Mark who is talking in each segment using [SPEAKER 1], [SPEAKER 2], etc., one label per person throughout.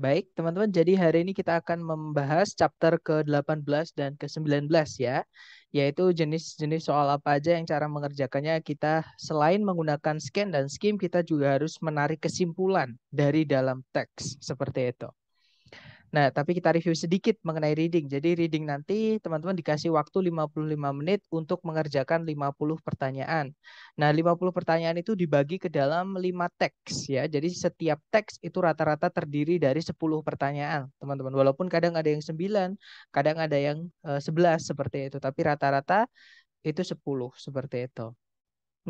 [SPEAKER 1] Baik, teman-teman, jadi hari ini kita akan membahas chapter ke-18 dan ke-19 ya, yaitu jenis-jenis soal apa aja yang cara mengerjakannya kita selain menggunakan scan dan skim, kita juga harus menarik kesimpulan dari dalam teks, seperti itu. Nah, tapi kita review sedikit mengenai reading. Jadi reading nanti teman-teman dikasih waktu 55 menit untuk mengerjakan 50 pertanyaan. Nah, 50 pertanyaan itu dibagi ke dalam 5 teks ya. Jadi setiap teks itu rata-rata terdiri dari 10 pertanyaan, teman-teman. Walaupun kadang ada yang 9, kadang ada yang 11 eh, seperti itu, tapi rata-rata itu 10 seperti itu.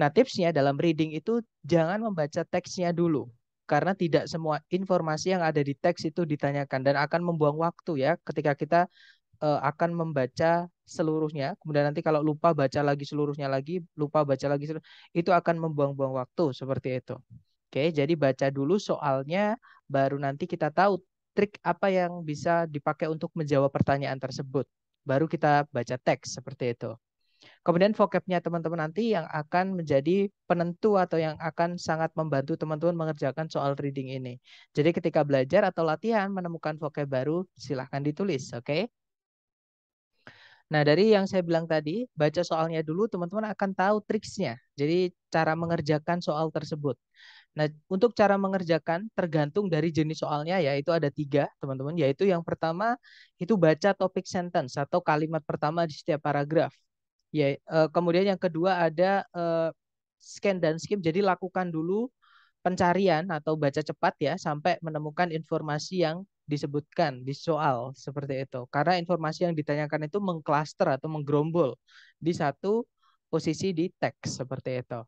[SPEAKER 1] Nah, tipsnya dalam reading itu jangan membaca teksnya dulu karena tidak semua informasi yang ada di teks itu ditanyakan dan akan membuang waktu ya ketika kita eh, akan membaca seluruhnya kemudian nanti kalau lupa baca lagi seluruhnya lagi lupa baca lagi seluruh, itu akan membuang-buang waktu seperti itu oke jadi baca dulu soalnya baru nanti kita tahu trik apa yang bisa dipakai untuk menjawab pertanyaan tersebut baru kita baca teks seperti itu Kemudian vocabnya teman-teman nanti yang akan menjadi penentu atau yang akan sangat membantu teman-teman mengerjakan soal reading ini. Jadi ketika belajar atau latihan menemukan vocab baru, silahkan ditulis, oke? Okay? Nah, dari yang saya bilang tadi, baca soalnya dulu, teman-teman akan tahu triksnya. Jadi, cara mengerjakan soal tersebut. Nah, untuk cara mengerjakan tergantung dari jenis soalnya, yaitu ada tiga, teman-teman. Yaitu yang pertama, itu baca topik sentence atau kalimat pertama di setiap paragraf. Ya, uh, kemudian yang kedua ada uh, scan dan skim. Jadi lakukan dulu pencarian atau baca cepat ya sampai menemukan informasi yang disebutkan di soal seperti itu. Karena informasi yang ditanyakan itu mengklaster atau menggerombol di satu posisi di teks seperti itu.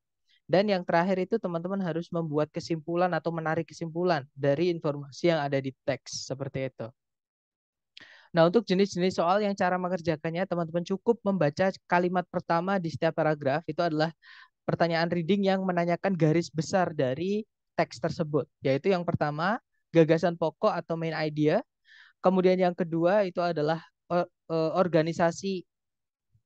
[SPEAKER 1] Dan yang terakhir itu teman-teman harus membuat kesimpulan atau menarik kesimpulan dari informasi yang ada di teks seperti itu. Nah, untuk jenis-jenis soal yang cara mengerjakannya, teman-teman cukup membaca kalimat pertama di setiap paragraf. Itu adalah pertanyaan reading yang menanyakan garis besar dari teks tersebut. Yaitu yang pertama, gagasan pokok atau main idea. Kemudian yang kedua itu adalah e, e, organisasi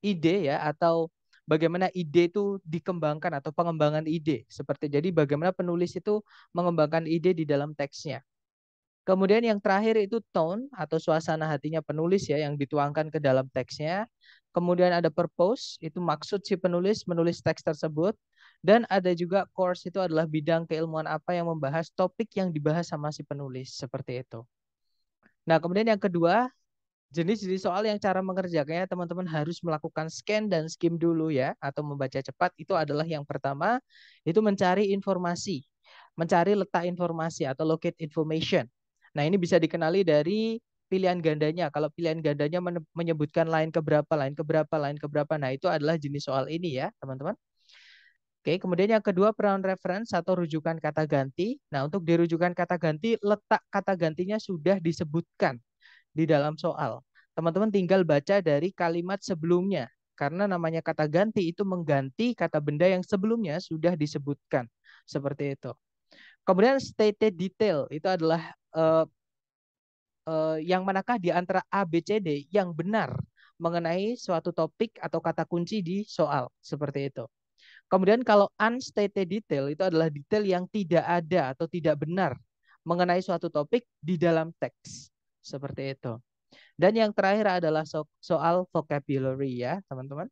[SPEAKER 1] ide ya atau bagaimana ide itu dikembangkan atau pengembangan ide seperti jadi bagaimana penulis itu mengembangkan ide di dalam teksnya. Kemudian yang terakhir itu tone atau suasana hatinya penulis ya yang dituangkan ke dalam teksnya. Kemudian ada purpose, itu maksud si penulis menulis teks tersebut. Dan ada juga course itu adalah bidang keilmuan apa yang membahas topik yang dibahas sama si penulis, seperti itu. Nah, kemudian yang kedua, jenis-jenis soal yang cara mengerjakannya teman-teman harus melakukan scan dan skim dulu ya, atau membaca cepat, itu adalah yang pertama, itu mencari informasi mencari letak informasi atau locate information. Nah, ini bisa dikenali dari pilihan gandanya. Kalau pilihan gandanya menyebutkan lain keberapa, lain keberapa, lain keberapa. Nah, itu adalah jenis soal ini ya, teman-teman. Oke, kemudian yang kedua peran reference atau rujukan kata ganti. Nah, untuk dirujukan kata ganti, letak kata gantinya sudah disebutkan di dalam soal. Teman-teman tinggal baca dari kalimat sebelumnya. Karena namanya kata ganti itu mengganti kata benda yang sebelumnya sudah disebutkan. Seperti itu. Kemudian stated detail itu adalah uh, uh, yang manakah di antara A, B, C, D yang benar mengenai suatu topik atau kata kunci di soal seperti itu. Kemudian kalau unstated detail itu adalah detail yang tidak ada atau tidak benar mengenai suatu topik di dalam teks seperti itu. Dan yang terakhir adalah so soal vocabulary ya, teman-teman.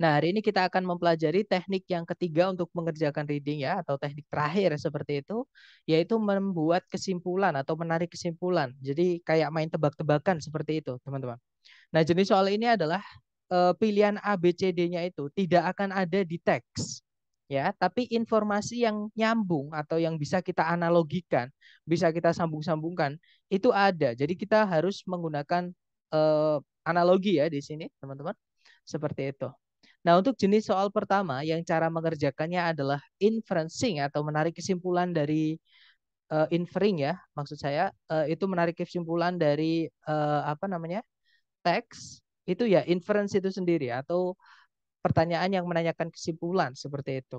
[SPEAKER 1] Nah, hari ini kita akan mempelajari teknik yang ketiga untuk mengerjakan reading ya, atau teknik terakhir seperti itu, yaitu membuat kesimpulan atau menarik kesimpulan. Jadi kayak main tebak-tebakan seperti itu, teman-teman. Nah, jenis soal ini adalah eh, pilihan A, B, C, D-nya itu tidak akan ada di teks. Ya, tapi informasi yang nyambung atau yang bisa kita analogikan, bisa kita sambung-sambungkan, itu ada. Jadi kita harus menggunakan eh, analogi ya di sini, teman-teman. Seperti itu. Nah, untuk jenis soal pertama yang cara mengerjakannya adalah inferencing atau menarik kesimpulan dari uh, eh, infering ya, maksud saya uh, itu menarik kesimpulan dari uh, apa namanya? teks itu ya inference itu sendiri atau pertanyaan yang menanyakan kesimpulan seperti itu.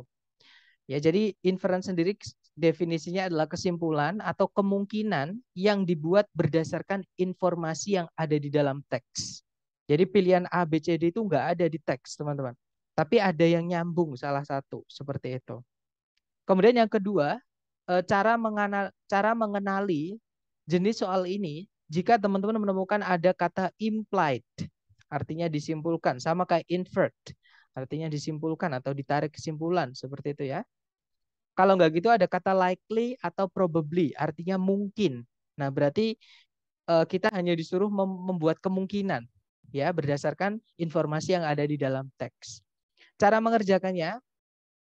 [SPEAKER 1] Ya, jadi inference sendiri definisinya adalah kesimpulan atau kemungkinan yang dibuat berdasarkan informasi yang ada di dalam teks. Jadi pilihan A, B, C, D itu nggak ada di teks, teman-teman. Tapi ada yang nyambung salah satu, seperti itu. Kemudian yang kedua, eh, cara, mengenal, cara mengenali jenis soal ini jika teman-teman menemukan ada kata implied, artinya disimpulkan, sama kayak inferred, artinya disimpulkan atau ditarik kesimpulan, seperti itu ya. Kalau nggak gitu ada kata likely atau probably, artinya mungkin. Nah berarti eh, kita hanya disuruh membuat kemungkinan ya berdasarkan informasi yang ada di dalam teks. Cara mengerjakannya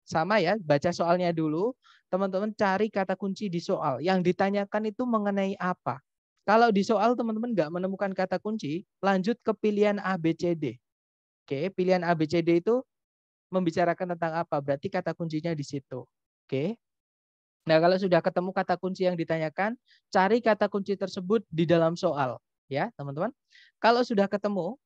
[SPEAKER 1] sama ya, baca soalnya dulu. Teman-teman cari kata kunci di soal. Yang ditanyakan itu mengenai apa. Kalau di soal teman-teman nggak menemukan kata kunci, lanjut ke pilihan A, B, C, D. Oke, pilihan A, B, C, D itu membicarakan tentang apa. Berarti kata kuncinya di situ. Oke. Nah, kalau sudah ketemu kata kunci yang ditanyakan, cari kata kunci tersebut di dalam soal ya teman-teman. Kalau sudah ketemu,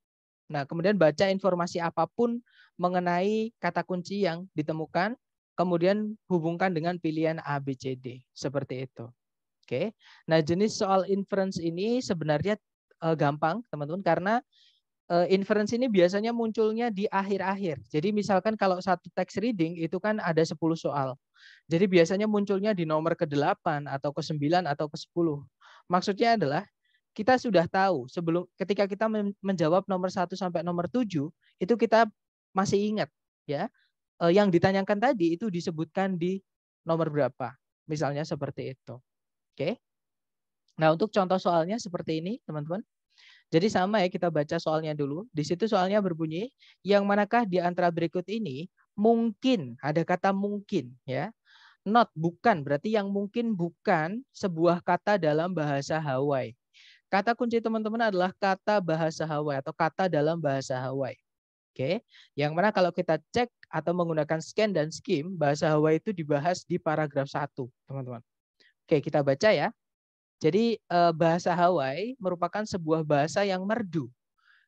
[SPEAKER 1] nah kemudian baca informasi apapun mengenai kata kunci yang ditemukan, kemudian hubungkan dengan pilihan A, B, C, D seperti itu. Oke. Nah jenis soal inference ini sebenarnya eh, gampang teman-teman karena eh, inference ini biasanya munculnya di akhir-akhir. Jadi misalkan kalau satu text reading itu kan ada 10 soal. Jadi biasanya munculnya di nomor ke-8 atau ke-9 atau ke-10. Maksudnya adalah kita sudah tahu sebelum ketika kita menjawab nomor 1 sampai nomor 7 itu kita masih ingat ya eh, yang ditanyakan tadi itu disebutkan di nomor berapa misalnya seperti itu oke nah untuk contoh soalnya seperti ini teman-teman jadi sama ya kita baca soalnya dulu di situ soalnya berbunyi yang manakah di antara berikut ini mungkin ada kata mungkin ya not bukan berarti yang mungkin bukan sebuah kata dalam bahasa Hawaii Kata kunci teman-teman adalah kata bahasa Hawaii atau kata dalam bahasa Hawaii. Oke, yang mana kalau kita cek atau menggunakan scan dan skim, bahasa Hawaii itu dibahas di paragraf satu, teman-teman. Oke, kita baca ya. Jadi eh, bahasa Hawaii merupakan sebuah bahasa yang merdu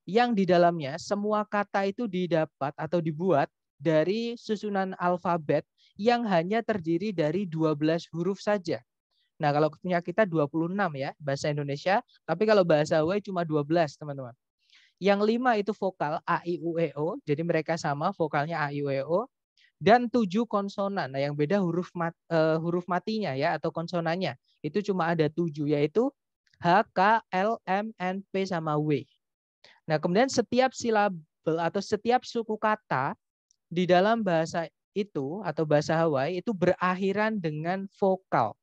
[SPEAKER 1] yang di dalamnya semua kata itu didapat atau dibuat dari susunan alfabet yang hanya terdiri dari 12 huruf saja. Nah, kalau punya kita 26 ya bahasa Indonesia, tapi kalau bahasa Hawaii e cuma 12, teman-teman. Yang lima itu vokal a i u e o, jadi mereka sama vokalnya a i u e o dan tujuh konsonan. Nah, yang beda huruf mat, uh, huruf matinya ya atau konsonannya. Itu cuma ada tujuh yaitu H, K, L, M, N, P sama W. Nah, kemudian setiap silabel atau setiap suku kata di dalam bahasa itu atau bahasa Hawaii itu berakhiran dengan vokal.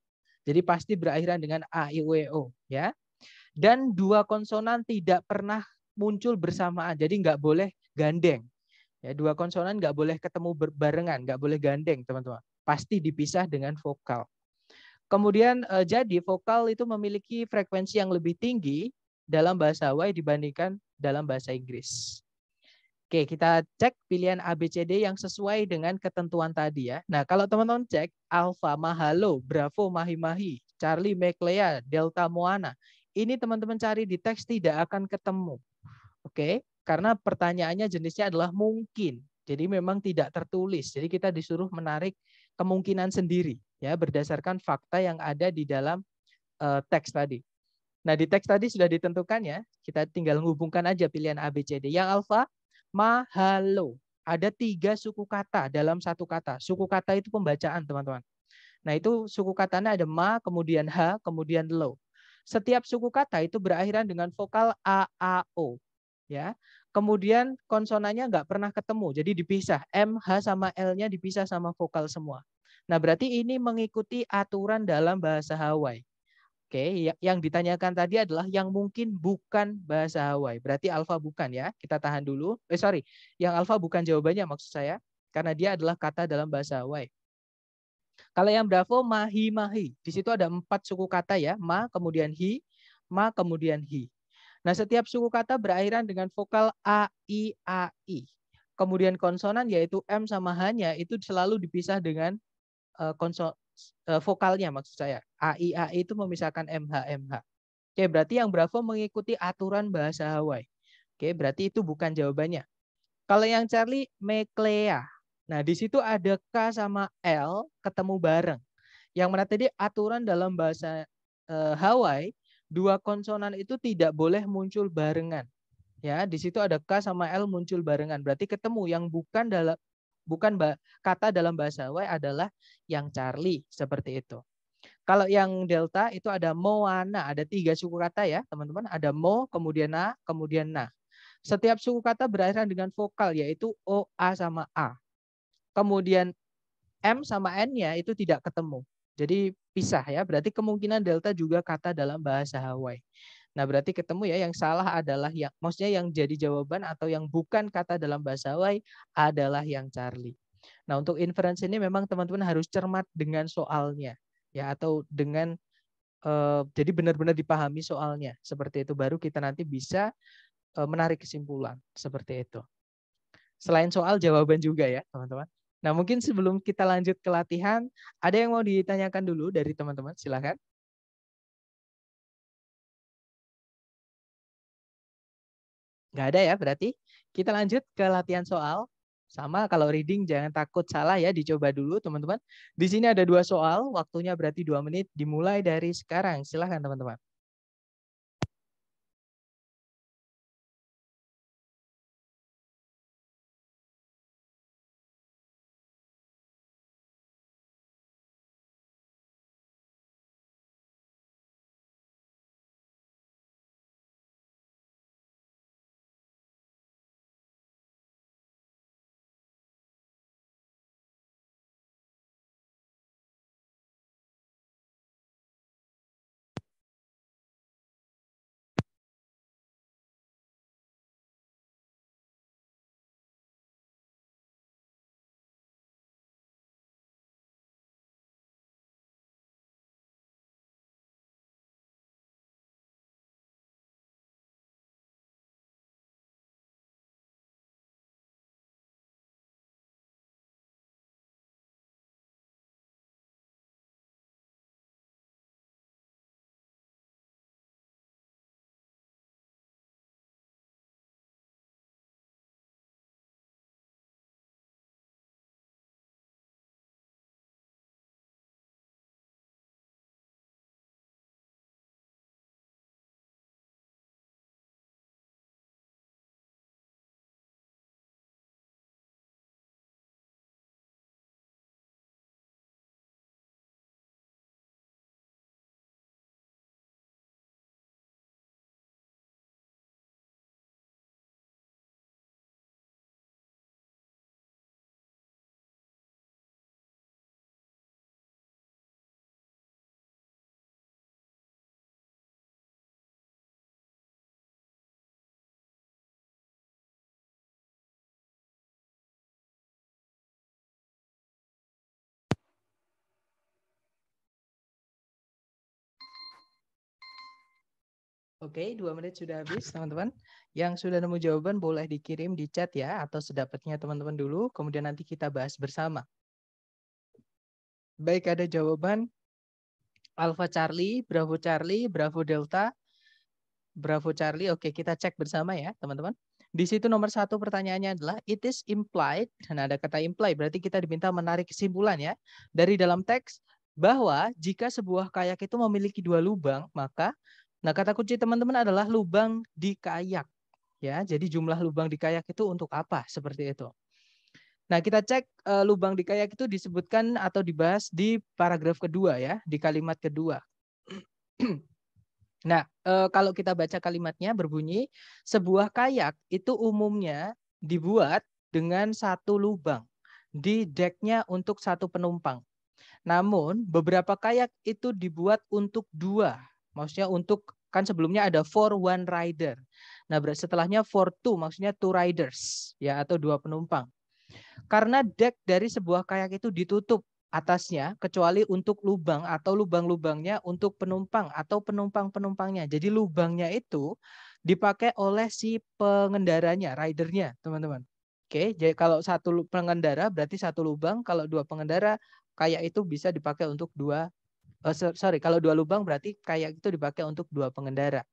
[SPEAKER 1] Jadi pasti berakhiran dengan a, i, u, e, o, ya. Dan dua konsonan tidak pernah muncul bersamaan. Jadi nggak boleh gandeng. Ya, dua konsonan nggak boleh ketemu berbarengan, nggak boleh gandeng, teman-teman. Pasti dipisah dengan vokal. Kemudian eh, jadi vokal itu memiliki frekuensi yang lebih tinggi dalam bahasa Hawaii dibandingkan dalam bahasa Inggris. Oke, kita cek pilihan ABCD yang sesuai dengan ketentuan tadi ya. Nah, kalau teman-teman cek Alpha, Mahalo, Bravo, Mahi-Mahi, Charlie, Meklea, Delta, Moana. Ini teman-teman cari di teks tidak akan ketemu. Oke, karena pertanyaannya jenisnya adalah mungkin. Jadi memang tidak tertulis. Jadi kita disuruh menarik kemungkinan sendiri ya berdasarkan fakta yang ada di dalam uh, teks tadi. Nah, di teks tadi sudah ditentukan ya. Kita tinggal menghubungkan aja pilihan ABCD. Yang alfa mahalo. Ada tiga suku kata dalam satu kata. Suku kata itu pembacaan, teman-teman. Nah, itu suku katanya ada ma, kemudian ha, kemudian lo. Setiap suku kata itu berakhiran dengan vokal a, a, o. Ya. Kemudian konsonannya nggak pernah ketemu, jadi dipisah. M, H sama L-nya dipisah sama vokal semua. Nah, berarti ini mengikuti aturan dalam bahasa Hawaii. Oke, ya, yang ditanyakan tadi adalah yang mungkin bukan bahasa Hawaii. Berarti alfa bukan ya. Kita tahan dulu. Eh sorry, yang alfa bukan jawabannya maksud saya. Karena dia adalah kata dalam bahasa Hawaii. Kalau yang Bravo mahi-mahi, di situ ada empat suku kata ya, ma kemudian hi, ma kemudian hi. Nah, setiap suku kata berakhiran dengan vokal a, i, a, i. Kemudian konsonan yaitu m sama h-nya itu selalu dipisah dengan eh, konson Eh, vokalnya maksud saya. AI AI itu memisahkan MH MH. Oke, berarti yang Bravo mengikuti aturan bahasa Hawaii. Oke, berarti itu bukan jawabannya. Kalau yang Charlie Meklea. Nah, di situ ada K sama L ketemu bareng. Yang mana tadi aturan dalam bahasa eh, Hawaii dua konsonan itu tidak boleh muncul barengan. Ya, di situ ada K sama L muncul barengan. Berarti ketemu yang bukan dalam Bukan kata dalam bahasa Hawaii adalah yang Charlie seperti itu. Kalau yang delta itu ada moana, ada tiga suku kata ya teman-teman. Ada mo, kemudian na, kemudian na. Setiap suku kata berakhir dengan vokal yaitu o, a sama a. Kemudian m sama n ya itu tidak ketemu. Jadi pisah ya. Berarti kemungkinan delta juga kata dalam bahasa Hawaii. Nah, berarti ketemu ya yang salah adalah yang maksudnya yang jadi jawaban atau yang bukan kata dalam bahasa Y adalah yang Charlie. Nah, untuk inference ini memang teman-teman harus cermat dengan soalnya ya atau dengan eh, jadi benar-benar dipahami soalnya. Seperti itu baru kita nanti bisa eh, menarik kesimpulan seperti itu. Selain soal jawaban juga ya, teman-teman. Nah, mungkin sebelum kita lanjut ke latihan, ada yang mau ditanyakan dulu dari teman-teman? silahkan. Nggak ada ya berarti. Kita lanjut ke latihan soal. Sama kalau reading jangan takut salah ya, dicoba dulu teman-teman. Di sini ada dua soal, waktunya berarti dua menit, dimulai dari sekarang. Silahkan teman-teman. Oke, dua menit sudah habis, teman-teman. Yang sudah nemu jawaban boleh dikirim di chat ya, atau sedapatnya teman-teman dulu, kemudian nanti kita bahas bersama. Baik, ada jawaban Alpha Charlie, Bravo Charlie, Bravo Delta, Bravo Charlie. Oke, kita cek bersama ya, teman-teman. Di situ nomor satu pertanyaannya adalah, it is implied, dan nah, ada kata imply, berarti kita diminta menarik kesimpulan ya. Dari dalam teks, bahwa jika sebuah kayak itu memiliki dua lubang, maka Nah, kata kunci teman-teman adalah lubang di kayak. Ya, jadi jumlah lubang di kayak itu untuk apa? Seperti itu. Nah, kita cek e, lubang di kayak itu disebutkan atau dibahas di paragraf kedua ya, di kalimat kedua. nah, e, kalau kita baca kalimatnya berbunyi sebuah kayak itu umumnya dibuat dengan satu lubang di decknya untuk satu penumpang. Namun, beberapa kayak itu dibuat untuk dua Maksudnya untuk kan sebelumnya ada for one rider. Nah, setelahnya for two maksudnya two riders ya atau dua penumpang. Karena deck dari sebuah kayak itu ditutup atasnya kecuali untuk lubang atau lubang-lubangnya untuk penumpang atau penumpang-penumpangnya. Jadi lubangnya itu dipakai oleh si pengendaranya, ridernya, teman-teman. Oke, jadi kalau satu pengendara berarti satu lubang, kalau dua pengendara kayak itu bisa dipakai untuk dua oh, sorry kalau dua lubang berarti kayak itu dipakai untuk dua pengendara.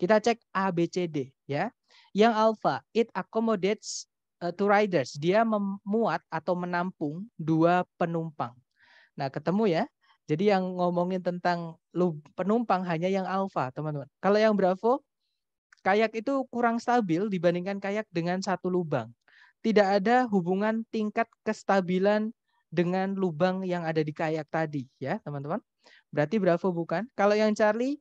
[SPEAKER 1] Kita cek A B C D ya. Yang alpha it accommodates uh, two riders. Dia memuat atau menampung dua penumpang. Nah, ketemu ya. Jadi yang ngomongin tentang penumpang hanya yang alpha, teman-teman. Kalau yang bravo kayak itu kurang stabil dibandingkan kayak dengan satu lubang. Tidak ada hubungan tingkat kestabilan dengan lubang yang ada di kayak tadi ya teman-teman. Berarti Bravo bukan? Kalau yang Charlie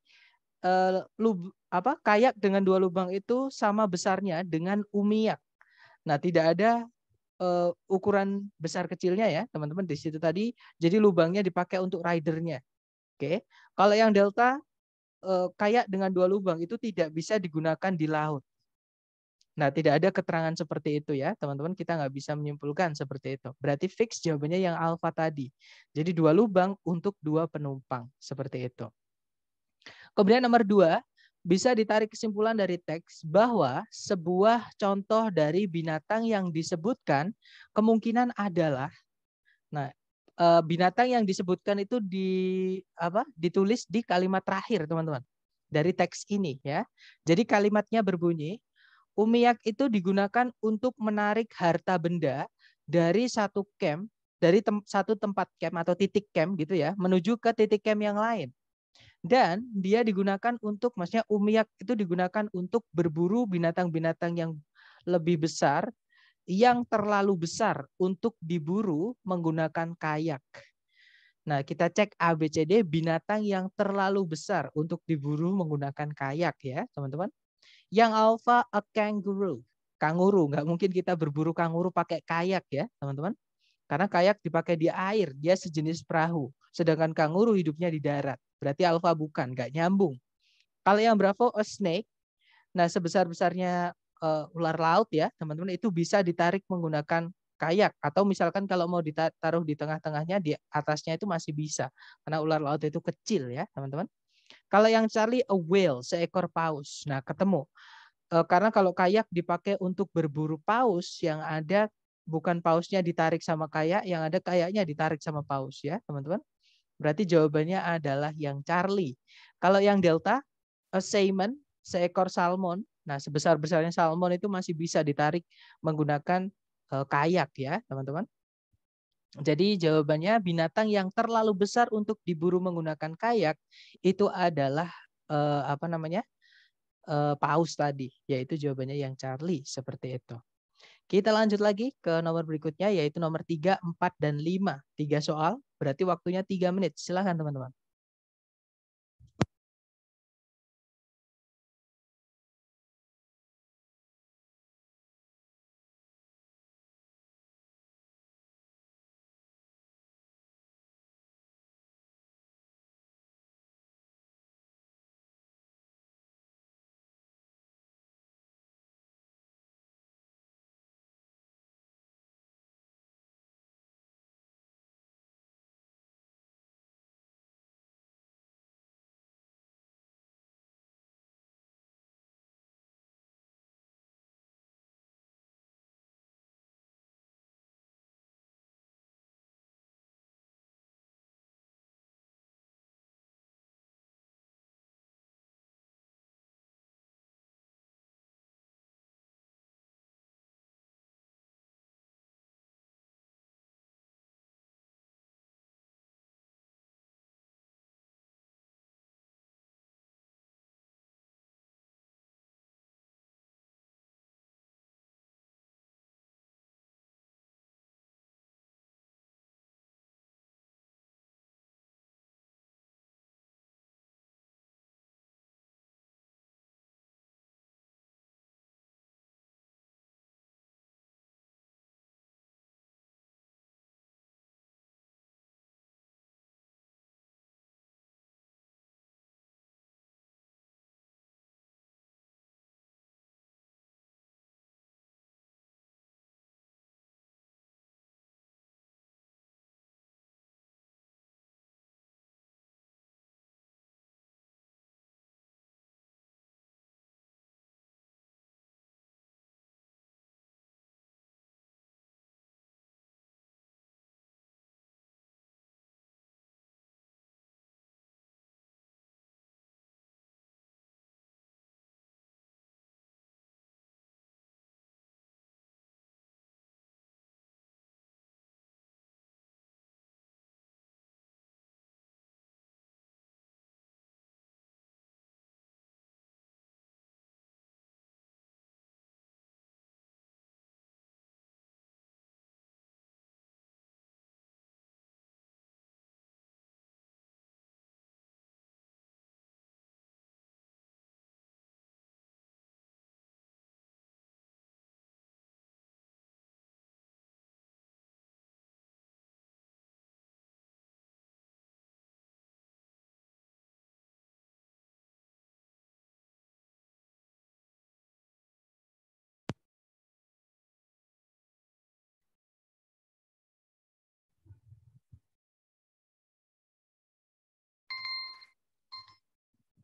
[SPEAKER 1] uh, lub, apa kayak dengan dua lubang itu sama besarnya dengan umiak. Nah, tidak ada uh, ukuran besar kecilnya ya, teman-teman di situ tadi. Jadi lubangnya dipakai untuk ridernya. Oke. Kalau yang delta uh, kayak dengan dua lubang itu tidak bisa digunakan di laut. Nah, tidak ada keterangan seperti itu ya, teman-teman. Kita nggak bisa menyimpulkan seperti itu. Berarti fix jawabannya yang alfa tadi. Jadi dua lubang untuk dua penumpang seperti itu. Kemudian nomor dua, bisa ditarik kesimpulan dari teks bahwa sebuah contoh dari binatang yang disebutkan kemungkinan adalah, nah eh, binatang yang disebutkan itu di apa ditulis di kalimat terakhir teman-teman dari teks ini ya. Jadi kalimatnya berbunyi umiak itu digunakan untuk menarik harta benda dari satu camp, dari tem satu tempat camp atau titik camp gitu ya, menuju ke titik camp yang lain. Dan dia digunakan untuk, maksudnya umiak itu digunakan untuk berburu binatang-binatang yang lebih besar, yang terlalu besar untuk diburu menggunakan kayak. Nah, kita cek ABCD binatang yang terlalu besar untuk diburu menggunakan kayak ya, teman-teman. Yang alpha a kangaroo. Kanguru, nggak mungkin kita berburu kanguru pakai kayak ya, teman-teman. Karena kayak dipakai di air, dia sejenis perahu. Sedangkan kanguru hidupnya di darat. Berarti alfa bukan, nggak nyambung. Kalau yang bravo a snake, nah sebesar-besarnya uh, ular laut ya, teman-teman itu bisa ditarik menggunakan kayak atau misalkan kalau mau ditaruh di tengah-tengahnya di atasnya itu masih bisa karena ular laut itu kecil ya, teman-teman. Kalau yang Charlie a whale, seekor paus. Nah, ketemu. Eh, karena kalau kayak dipakai untuk berburu paus yang ada bukan pausnya ditarik sama kayak, yang ada kayaknya ditarik sama paus ya, teman-teman. Berarti jawabannya adalah yang Charlie. Kalau yang delta, a salmon, seekor salmon. Nah, sebesar-besarnya salmon itu masih bisa ditarik menggunakan eh, kayak ya, teman-teman. Jadi jawabannya binatang yang terlalu besar untuk diburu menggunakan kayak itu adalah eh, apa namanya? Eh, paus tadi, yaitu jawabannya yang Charlie seperti itu. Kita lanjut lagi ke nomor berikutnya yaitu nomor 3, 4 dan 5. Tiga soal, berarti waktunya tiga menit. Silahkan teman-teman.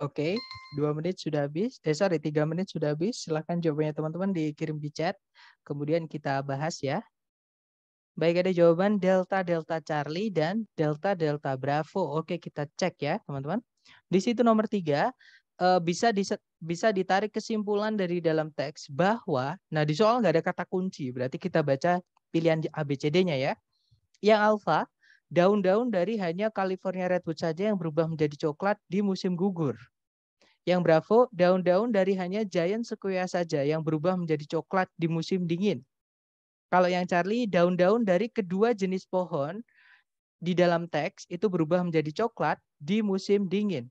[SPEAKER 1] Oke, okay. dua menit sudah habis. Eh sorry, tiga menit sudah habis. Silahkan jawabannya teman-teman dikirim di chat. Kemudian kita bahas ya. Baik, ada jawaban Delta Delta Charlie dan Delta Delta Bravo. Oke, kita cek ya teman-teman. Di situ nomor tiga eh, bisa di, bisa ditarik kesimpulan dari dalam teks bahwa, nah di soal nggak ada kata kunci, berarti kita baca pilihan ABCD-nya ya. Yang alfa daun-daun dari hanya California Redwood saja yang berubah menjadi coklat di musim gugur. Yang Bravo, daun-daun dari hanya Giant Sequoia saja yang berubah menjadi coklat di musim dingin. Kalau yang Charlie, daun-daun dari kedua jenis pohon di dalam teks itu berubah menjadi coklat di musim dingin.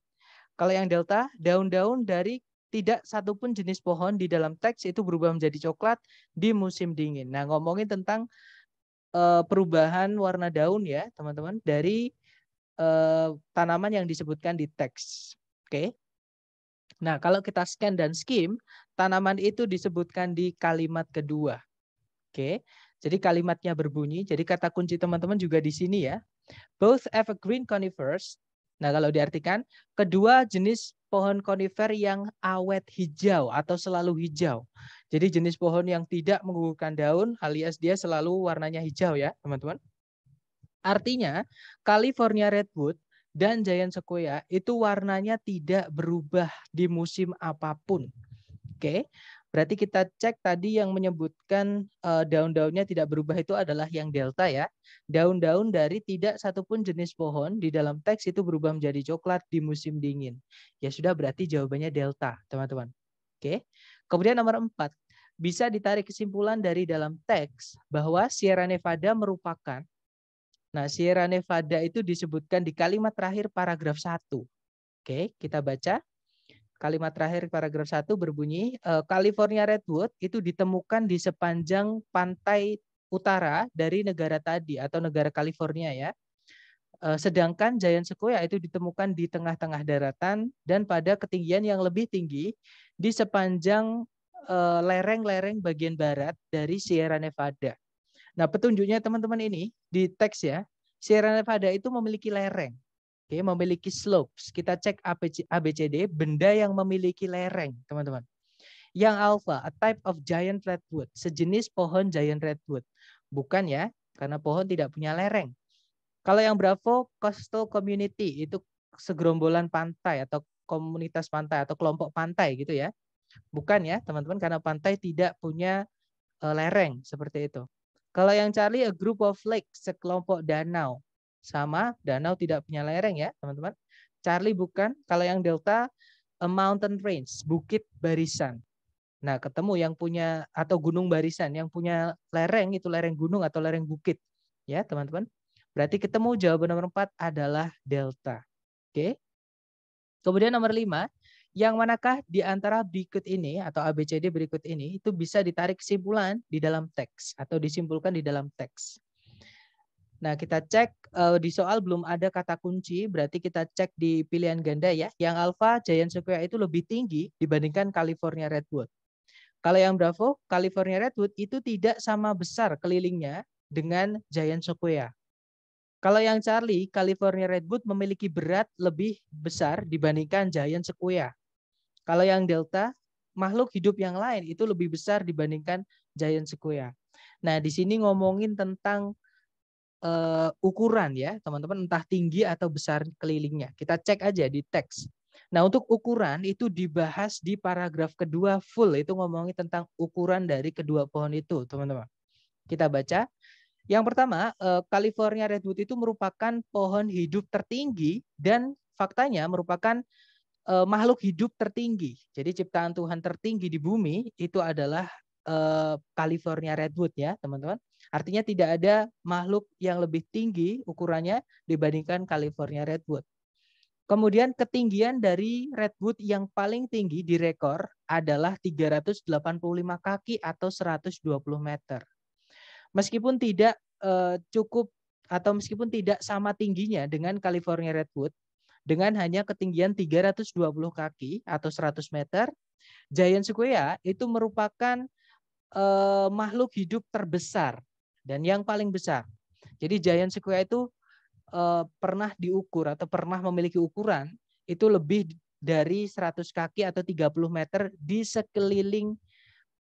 [SPEAKER 1] Kalau yang Delta, daun-daun dari tidak satupun jenis pohon di dalam teks itu berubah menjadi coklat di musim dingin. Nah, ngomongin tentang Eh, perubahan warna daun ya, teman-teman, dari eh, tanaman yang disebutkan di teks. Oke. Nah, kalau kita scan dan skim, tanaman itu disebutkan di kalimat kedua. Oke. Jadi kalimatnya berbunyi, jadi kata kunci teman-teman juga di sini ya. Both evergreen conifers. Nah, kalau diartikan, kedua jenis pohon konifer yang awet hijau atau selalu hijau. Jadi jenis pohon yang tidak menggugurkan daun alias dia selalu warnanya hijau ya, teman-teman. Artinya, California Redwood dan Giant Sequoia itu warnanya tidak berubah di musim apapun. Oke. Berarti kita cek tadi yang menyebutkan uh, daun-daunnya tidak berubah itu adalah yang delta ya. Daun-daun dari tidak satupun jenis pohon di dalam teks itu berubah menjadi coklat di musim dingin. Ya sudah berarti jawabannya delta, teman-teman. Oke. Kemudian nomor empat. Bisa ditarik kesimpulan dari dalam teks bahwa Sierra Nevada merupakan Nah, Sierra Nevada itu disebutkan di kalimat terakhir paragraf 1. Oke, kita baca. Kalimat terakhir paragraf 1 berbunyi, eh, California Redwood itu ditemukan di sepanjang pantai utara dari negara tadi atau negara California ya. Eh, sedangkan Giant Sequoia itu ditemukan di tengah-tengah daratan dan pada ketinggian yang lebih tinggi di sepanjang eh, lereng-lereng bagian barat dari Sierra Nevada. Nah, petunjuknya teman-teman ini di teks ya. Sierra Nevada itu memiliki lereng. Oke, memiliki slopes. Kita cek ABCD, benda yang memiliki lereng, teman-teman. Yang alpha, a type of giant redwood, sejenis pohon giant redwood. Bukan ya, karena pohon tidak punya lereng. Kalau yang Bravo, coastal community itu segerombolan pantai atau komunitas pantai atau kelompok pantai gitu ya. Bukan ya, teman-teman, karena pantai tidak punya eh, lereng seperti itu. Kalau yang Charlie, a group of lakes, sekelompok danau sama danau tidak punya lereng ya teman-teman. Charlie bukan, kalau yang delta a mountain range, bukit barisan. Nah, ketemu yang punya atau gunung barisan, yang punya lereng itu lereng gunung atau lereng bukit, ya teman-teman. Berarti ketemu jawaban nomor 4 adalah delta. Oke. Kemudian nomor 5, yang manakah di antara berikut ini atau ABCD berikut ini itu bisa ditarik kesimpulan di dalam teks atau disimpulkan di dalam teks. Nah, kita cek uh, di soal belum ada kata kunci, berarti kita cek di pilihan ganda ya. Yang alfa Giant Sequoia itu lebih tinggi dibandingkan California Redwood. Kalau yang Bravo, California Redwood itu tidak sama besar kelilingnya dengan Giant Sequoia. Kalau yang Charlie, California Redwood memiliki berat lebih besar dibandingkan Giant Sequoia. Kalau yang Delta, makhluk hidup yang lain itu lebih besar dibandingkan Giant Sequoia. Nah, di sini ngomongin tentang uh, ukuran ya, teman-teman entah tinggi atau besar kelilingnya. Kita cek aja di teks. Nah, untuk ukuran itu dibahas di paragraf kedua full itu ngomongin tentang ukuran dari kedua pohon itu, teman-teman. Kita baca. Yang pertama, uh, California redwood itu merupakan pohon hidup tertinggi dan faktanya merupakan uh, makhluk hidup tertinggi. Jadi ciptaan Tuhan tertinggi di bumi itu adalah California redwood ya, teman-teman. Artinya tidak ada makhluk yang lebih tinggi ukurannya dibandingkan California Redwood. Kemudian ketinggian dari redwood yang paling tinggi di rekor adalah 385 kaki atau 120 meter. Meskipun tidak eh, cukup atau meskipun tidak sama tingginya dengan California Redwood, dengan hanya ketinggian 320 kaki atau 100 meter, Giant Sequoia itu merupakan eh, makhluk hidup terbesar dan yang paling besar. Jadi Giant Sequoia itu eh, pernah diukur atau pernah memiliki ukuran itu lebih dari 100 kaki atau 30 meter di sekeliling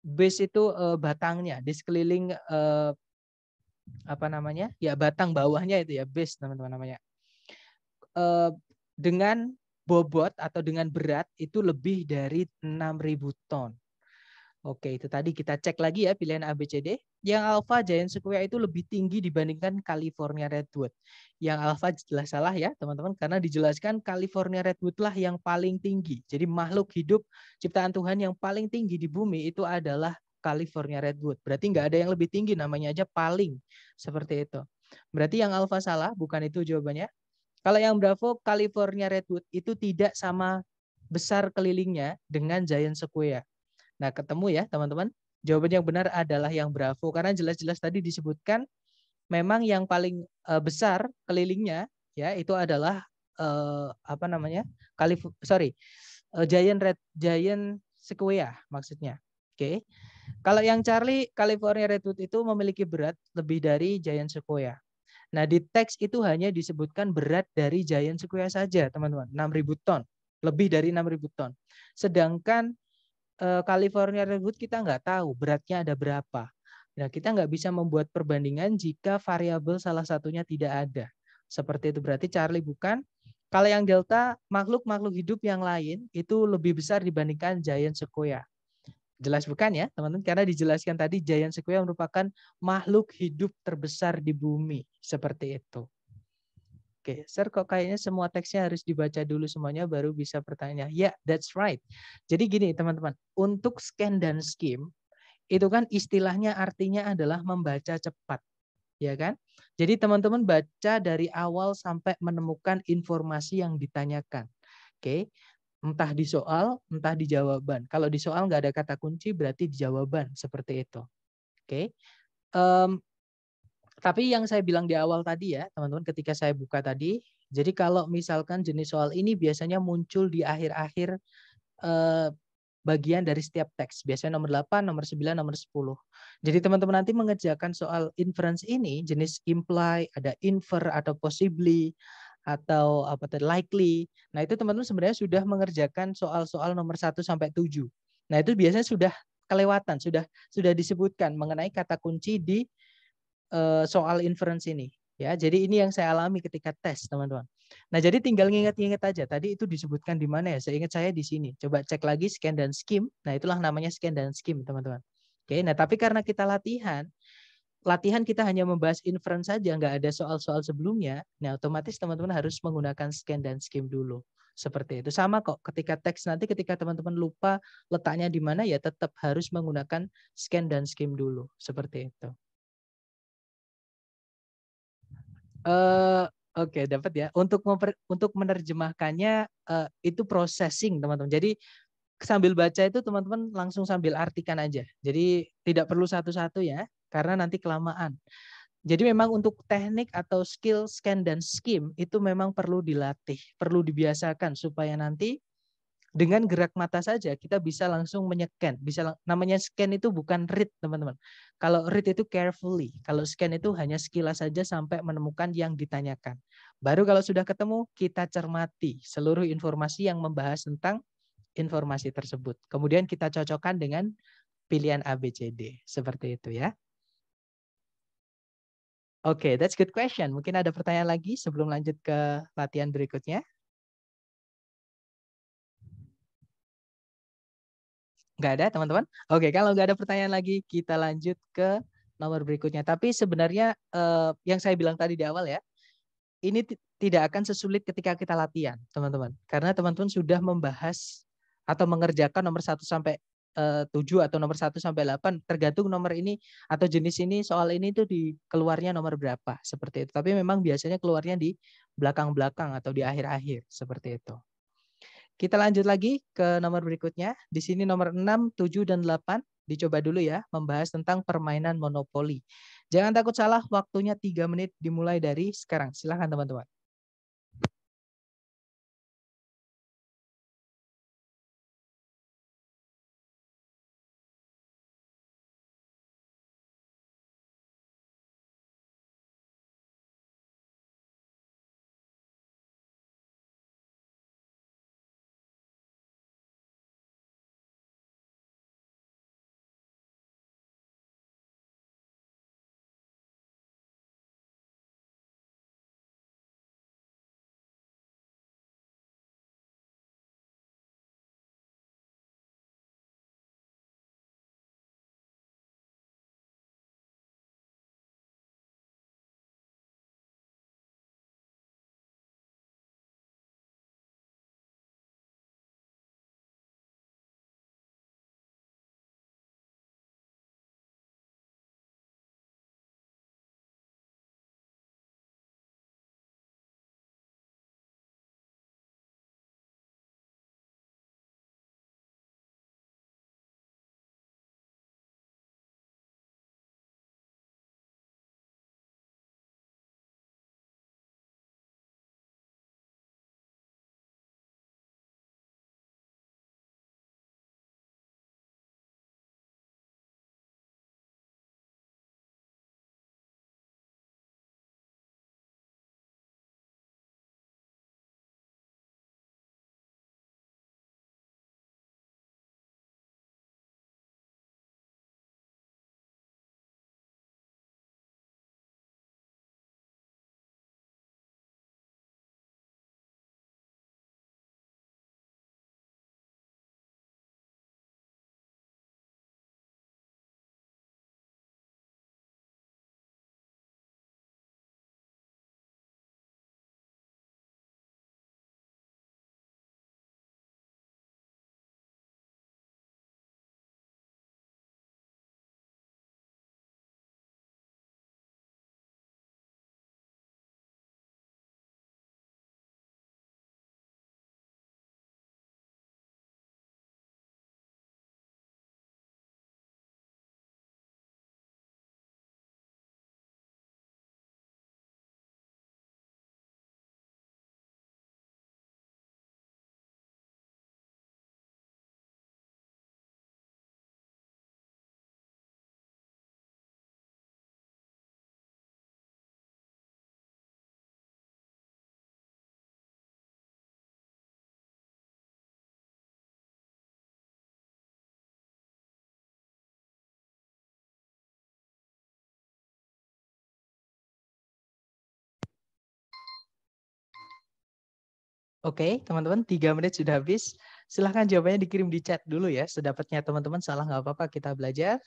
[SPEAKER 1] base itu eh, batangnya, di sekeliling eh, apa namanya? ya batang bawahnya itu ya base teman-teman namanya. Eh, dengan bobot atau dengan berat itu lebih dari 6000 ton. Oke, itu tadi kita cek lagi ya pilihan ABCD. Yang alfa giant sequoia itu lebih tinggi dibandingkan California redwood. Yang alfa jelas salah ya, teman-teman, karena dijelaskan California redwood lah yang paling tinggi. Jadi makhluk hidup ciptaan Tuhan yang paling tinggi di bumi itu adalah California redwood. Berarti nggak ada yang lebih tinggi, namanya aja paling. Seperti itu. Berarti yang alfa salah, bukan itu jawabannya. Kalau yang bravo, California redwood itu tidak sama besar kelilingnya dengan giant sequoia Nah, ketemu ya teman-teman. Jawaban yang benar adalah yang Bravo karena jelas-jelas tadi disebutkan memang yang paling uh, besar kelilingnya ya itu adalah uh, apa namanya? Kalif sorry. Uh, Giant Red Giant Sequoia maksudnya. Oke. Okay. Kalau yang Charlie California Redwood itu memiliki berat lebih dari Giant Sequoia. Nah, di teks itu hanya disebutkan berat dari Giant Sequoia saja, teman-teman, 6000 ton, lebih dari 6000 ton. Sedangkan Eh, California Redwood kita nggak tahu beratnya ada berapa. Nah, kita nggak bisa membuat perbandingan jika variabel salah satunya tidak ada. Seperti itu berarti Charlie bukan. Kalau yang delta, makhluk-makhluk hidup yang lain itu lebih besar dibandingkan giant sequoia. Jelas bukan ya, teman-teman? Karena dijelaskan tadi giant sequoia merupakan makhluk hidup terbesar di bumi. Seperti itu. Oke, Sir kok kayaknya semua teksnya harus dibaca dulu semuanya baru bisa bertanya. Ya, yeah, that's right. Jadi gini teman-teman, untuk scan dan skim itu kan istilahnya artinya adalah membaca cepat. Ya kan? Jadi teman-teman baca dari awal sampai menemukan informasi yang ditanyakan. Oke, entah di soal, entah di jawaban. Kalau di soal nggak ada kata kunci, berarti di jawaban seperti itu. Oke, okay. um, tapi yang saya bilang di awal tadi ya, teman-teman, ketika saya buka tadi, jadi kalau misalkan jenis soal ini biasanya muncul di akhir-akhir eh, bagian dari setiap teks. Biasanya nomor 8, nomor 9, nomor 10. Jadi teman-teman nanti mengerjakan soal inference ini, jenis imply, ada infer atau possibly, atau apa tadi likely. Nah, itu teman-teman sebenarnya sudah mengerjakan soal-soal nomor 1 sampai 7. Nah, itu biasanya sudah kelewatan, sudah sudah disebutkan mengenai kata kunci di Eh, soal inference ini ya. Jadi ini yang saya alami ketika tes, teman-teman. Nah, jadi tinggal nginget ingat aja. Tadi itu disebutkan di mana ya? Saya ingat saya di sini. Coba cek lagi scan dan skim. Nah, itulah namanya scan dan skim, teman-teman. Oke, nah tapi karena kita latihan, latihan kita hanya membahas inference saja, nggak ada soal-soal sebelumnya. Nah, otomatis teman-teman harus menggunakan scan dan skim dulu. Seperti itu. Sama kok ketika teks nanti ketika teman-teman lupa letaknya di mana ya tetap harus menggunakan scan dan skim dulu. Seperti itu. Uh, Oke, okay, dapat ya. Untuk memper, untuk menerjemahkannya uh, itu processing, teman-teman. Jadi sambil baca itu teman-teman langsung sambil artikan aja. Jadi tidak perlu satu-satu ya, karena nanti kelamaan. Jadi memang untuk teknik atau skill scan dan skim itu memang perlu dilatih, perlu dibiasakan supaya nanti dengan gerak mata saja kita bisa langsung menyeken. Bisa namanya scan itu bukan read, teman-teman. Kalau read itu carefully, kalau scan itu hanya sekilas saja sampai menemukan yang ditanyakan. Baru kalau sudah ketemu, kita cermati seluruh informasi yang membahas tentang informasi tersebut. Kemudian kita cocokkan dengan pilihan ABCD. Seperti itu ya. Oke, okay, that's good question. Mungkin ada pertanyaan lagi sebelum lanjut ke latihan berikutnya. Nggak ada, teman-teman? Oke, kalau nggak ada pertanyaan lagi, kita lanjut ke nomor berikutnya. Tapi sebenarnya eh, yang saya bilang tadi di awal ya, ini tidak akan sesulit ketika kita latihan, teman-teman. Karena teman-teman sudah membahas atau mengerjakan nomor 1 sampai eh, tujuh atau nomor 1 sampai 8 tergantung nomor ini atau jenis ini soal ini itu di keluarnya nomor berapa seperti itu. Tapi memang biasanya keluarnya di belakang-belakang atau di akhir-akhir seperti itu. Kita lanjut lagi ke nomor berikutnya. Di sini nomor 6, 7, dan 8. Dicoba dulu ya, membahas tentang permainan monopoli. Jangan takut salah, waktunya 3 menit dimulai dari sekarang. Silahkan teman-teman. Oke, teman-teman, tiga menit sudah habis. Silahkan jawabannya dikirim di chat dulu ya. Sedapatnya teman-teman salah nggak apa-apa, kita belajar.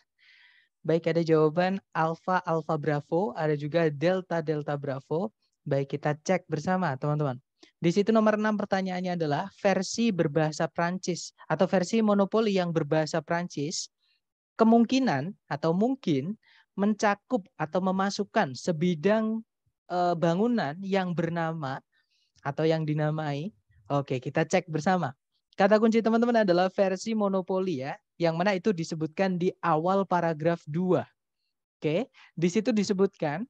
[SPEAKER 1] Baik, ada jawaban Alpha Alpha Bravo, ada juga Delta Delta Bravo. Baik, kita cek bersama teman-teman. Di situ nomor 6 pertanyaannya adalah versi berbahasa Prancis atau versi monopoli yang berbahasa Prancis kemungkinan atau mungkin mencakup atau memasukkan sebidang eh, bangunan yang bernama atau yang dinamai. Oke, kita cek bersama. Kata kunci teman-teman adalah versi monopoli ya, yang mana itu disebutkan di awal paragraf 2. Oke, di situ disebutkan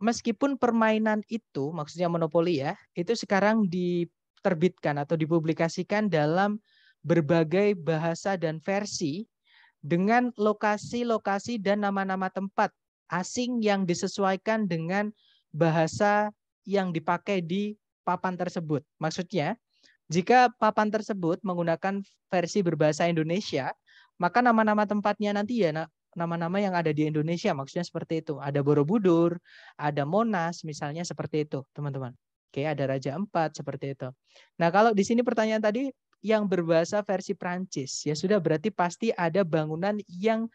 [SPEAKER 1] meskipun permainan itu maksudnya monopoli ya, itu sekarang diterbitkan atau dipublikasikan dalam berbagai bahasa dan versi dengan lokasi-lokasi dan nama-nama tempat asing yang disesuaikan dengan bahasa yang dipakai di papan tersebut. Maksudnya, jika papan tersebut menggunakan versi berbahasa Indonesia, maka nama-nama tempatnya nanti ya nama-nama yang ada di Indonesia, maksudnya seperti itu. Ada Borobudur, ada Monas, misalnya seperti itu, teman-teman. Oke, ada Raja Empat, seperti itu. Nah, kalau di sini pertanyaan tadi yang berbahasa versi Prancis, ya sudah berarti pasti ada bangunan yang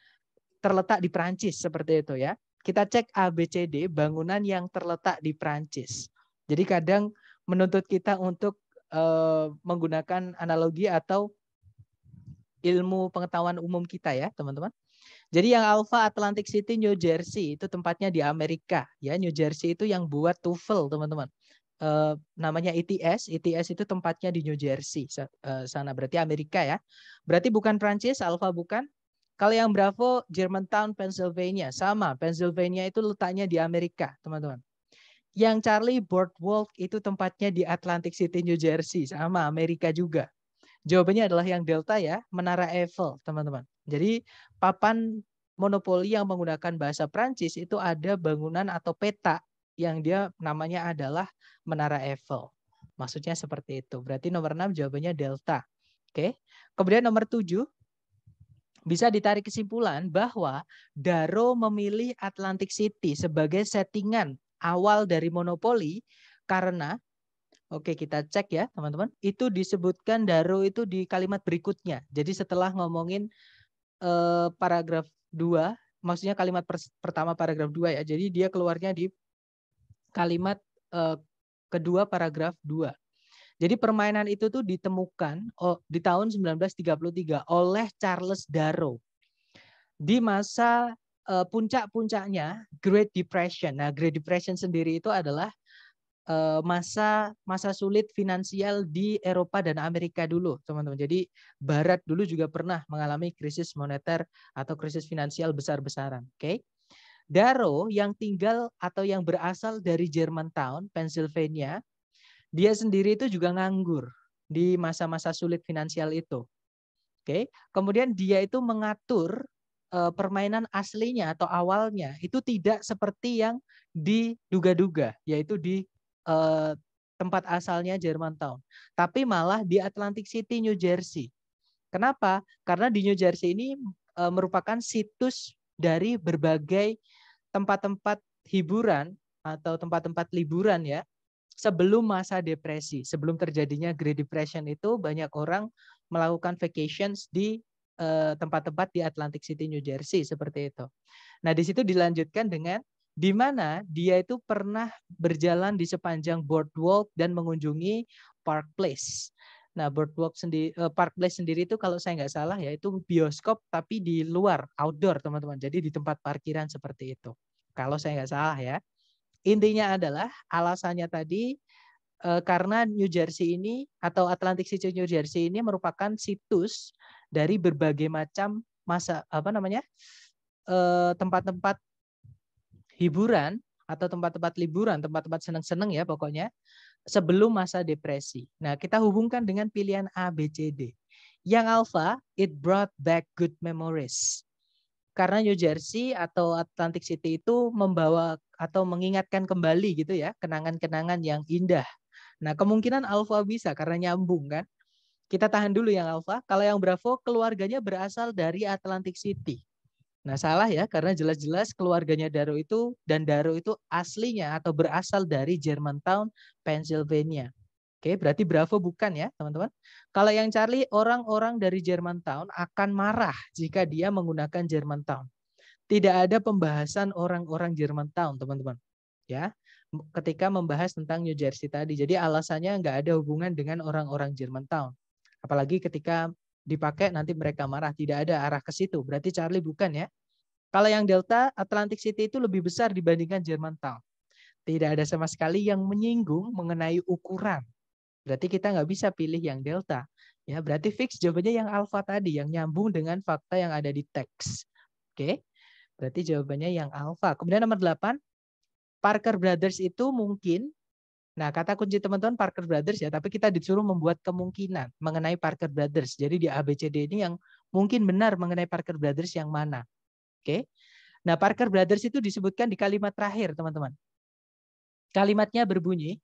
[SPEAKER 1] terletak di Prancis seperti itu ya kita cek ABCD bangunan yang terletak di Prancis. Jadi kadang menuntut kita untuk uh, menggunakan analogi atau ilmu pengetahuan umum kita ya, teman-teman. Jadi yang Alpha Atlantic City New Jersey itu tempatnya di Amerika ya. New Jersey itu yang buat TOEFL, teman-teman. Uh, namanya ETS, ETS itu tempatnya di New Jersey uh, sana berarti Amerika ya. Berarti bukan Prancis, Alpha bukan. Kalau yang Bravo Germantown, Pennsylvania sama. Pennsylvania itu letaknya di Amerika, teman-teman yang Charlie Boardwalk itu tempatnya di Atlantic City, New Jersey, sama Amerika juga. Jawabannya adalah yang Delta ya, Menara Eiffel, teman-teman. Jadi papan monopoli yang menggunakan bahasa Prancis itu ada bangunan atau peta yang dia namanya adalah Menara Eiffel. Maksudnya seperti itu. Berarti nomor 6 jawabannya Delta. Oke. Kemudian nomor 7 bisa ditarik kesimpulan bahwa Daro memilih Atlantic City sebagai settingan awal dari monopoli karena Oke, kita cek ya, teman-teman. Itu disebutkan Daro itu di kalimat berikutnya. Jadi setelah ngomongin eh, paragraf 2, maksudnya kalimat per pertama paragraf 2 ya. Jadi dia keluarnya di kalimat eh, kedua paragraf 2. Jadi permainan itu tuh ditemukan oh, di tahun 1933 oleh Charles Darrow. Di masa uh, puncak-puncaknya Great Depression. Nah, Great Depression sendiri itu adalah eh, masa masa sulit finansial di Eropa dan Amerika dulu, teman-teman. Jadi Barat dulu juga pernah mengalami krisis moneter atau krisis finansial besar-besaran. Oke. Okay? Daro yang tinggal atau yang berasal dari Germantown, Pennsylvania, dia sendiri itu juga nganggur di masa-masa sulit finansial itu. Oke, okay. kemudian dia itu mengatur Eh, permainan aslinya atau awalnya itu tidak seperti yang diduga-duga, yaitu di eh, tempat asalnya Jerman Germantown, tapi malah di Atlantic City, New Jersey. Kenapa? Karena di New Jersey ini eh, merupakan situs dari berbagai tempat-tempat hiburan atau tempat-tempat liburan ya. Sebelum masa depresi, sebelum terjadinya Great Depression itu banyak orang melakukan vacations di Eh, tempat-tempat di Atlantic City, New Jersey seperti itu. Nah, di situ dilanjutkan dengan di mana dia itu pernah berjalan di sepanjang boardwalk dan mengunjungi Park Place. Nah, boardwalk sendiri, eh, Park Place sendiri itu kalau saya nggak salah ya itu bioskop tapi di luar, outdoor teman-teman. Jadi di tempat parkiran seperti itu. Kalau saya nggak salah ya. Intinya adalah alasannya tadi eh, karena New Jersey ini atau Atlantic City New Jersey ini merupakan situs dari berbagai macam masa apa namanya eh, tempat-tempat hiburan atau tempat-tempat liburan, tempat-tempat seneng-seneng ya pokoknya sebelum masa depresi. Nah, kita hubungkan dengan pilihan A, B, C, D. Yang alpha, it brought back good memories. Karena New Jersey atau Atlantic City itu membawa atau mengingatkan kembali gitu ya, kenangan-kenangan yang indah. Nah, kemungkinan alpha bisa karena nyambung kan. Kita tahan dulu yang Alpha. Kalau yang Bravo, keluarganya berasal dari Atlantic City. Nah, salah ya, karena jelas-jelas keluarganya Daro itu dan Daro itu aslinya atau berasal dari Germantown, Pennsylvania. Oke, berarti Bravo bukan ya, teman-teman. Kalau yang Charlie, orang-orang dari Germantown akan marah jika dia menggunakan Germantown. Tidak ada pembahasan orang-orang Germantown, teman-teman. Ya, ketika membahas tentang New Jersey tadi. Jadi alasannya nggak ada hubungan dengan orang-orang Germantown. Apalagi ketika dipakai nanti mereka marah tidak ada arah ke situ. Berarti Charlie bukan ya. Kalau yang Delta Atlantic City itu lebih besar dibandingkan Jerman Town Tidak ada sama sekali yang menyinggung mengenai ukuran. Berarti kita nggak bisa pilih yang Delta. Ya, berarti fix jawabannya yang Alpha tadi yang nyambung dengan fakta yang ada di teks. Oke. Berarti jawabannya yang Alpha. Kemudian nomor 8, Parker Brothers itu mungkin Nah, kata kunci teman-teman Parker Brothers ya, tapi kita disuruh membuat kemungkinan mengenai Parker Brothers. Jadi di ABCD ini yang mungkin benar mengenai Parker Brothers yang mana. Oke. Nah, Parker Brothers itu disebutkan di kalimat terakhir, teman-teman. Kalimatnya berbunyi,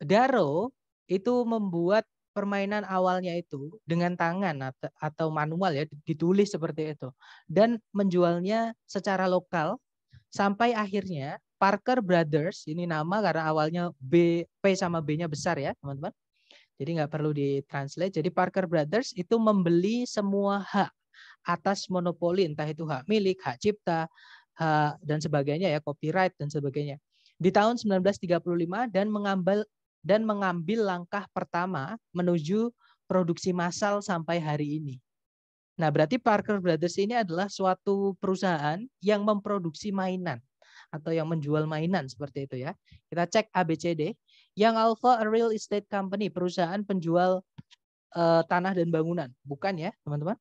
[SPEAKER 1] Daro itu membuat permainan awalnya itu dengan tangan atau manual ya ditulis seperti itu dan menjualnya secara lokal sampai akhirnya Parker Brothers, ini nama karena awalnya B, P sama B-nya besar ya, teman-teman. Jadi nggak perlu ditranslate. Jadi Parker Brothers itu membeli semua hak atas monopoli, entah itu hak milik, hak cipta, hak dan sebagainya ya, copyright dan sebagainya. Di tahun 1935 dan mengambil dan mengambil langkah pertama menuju produksi massal sampai hari ini. Nah, berarti Parker Brothers ini adalah suatu perusahaan yang memproduksi mainan atau yang menjual mainan seperti itu ya. Kita cek ABCD. Yang alpha a real estate company, perusahaan penjual uh, tanah dan bangunan, bukan ya, teman-teman?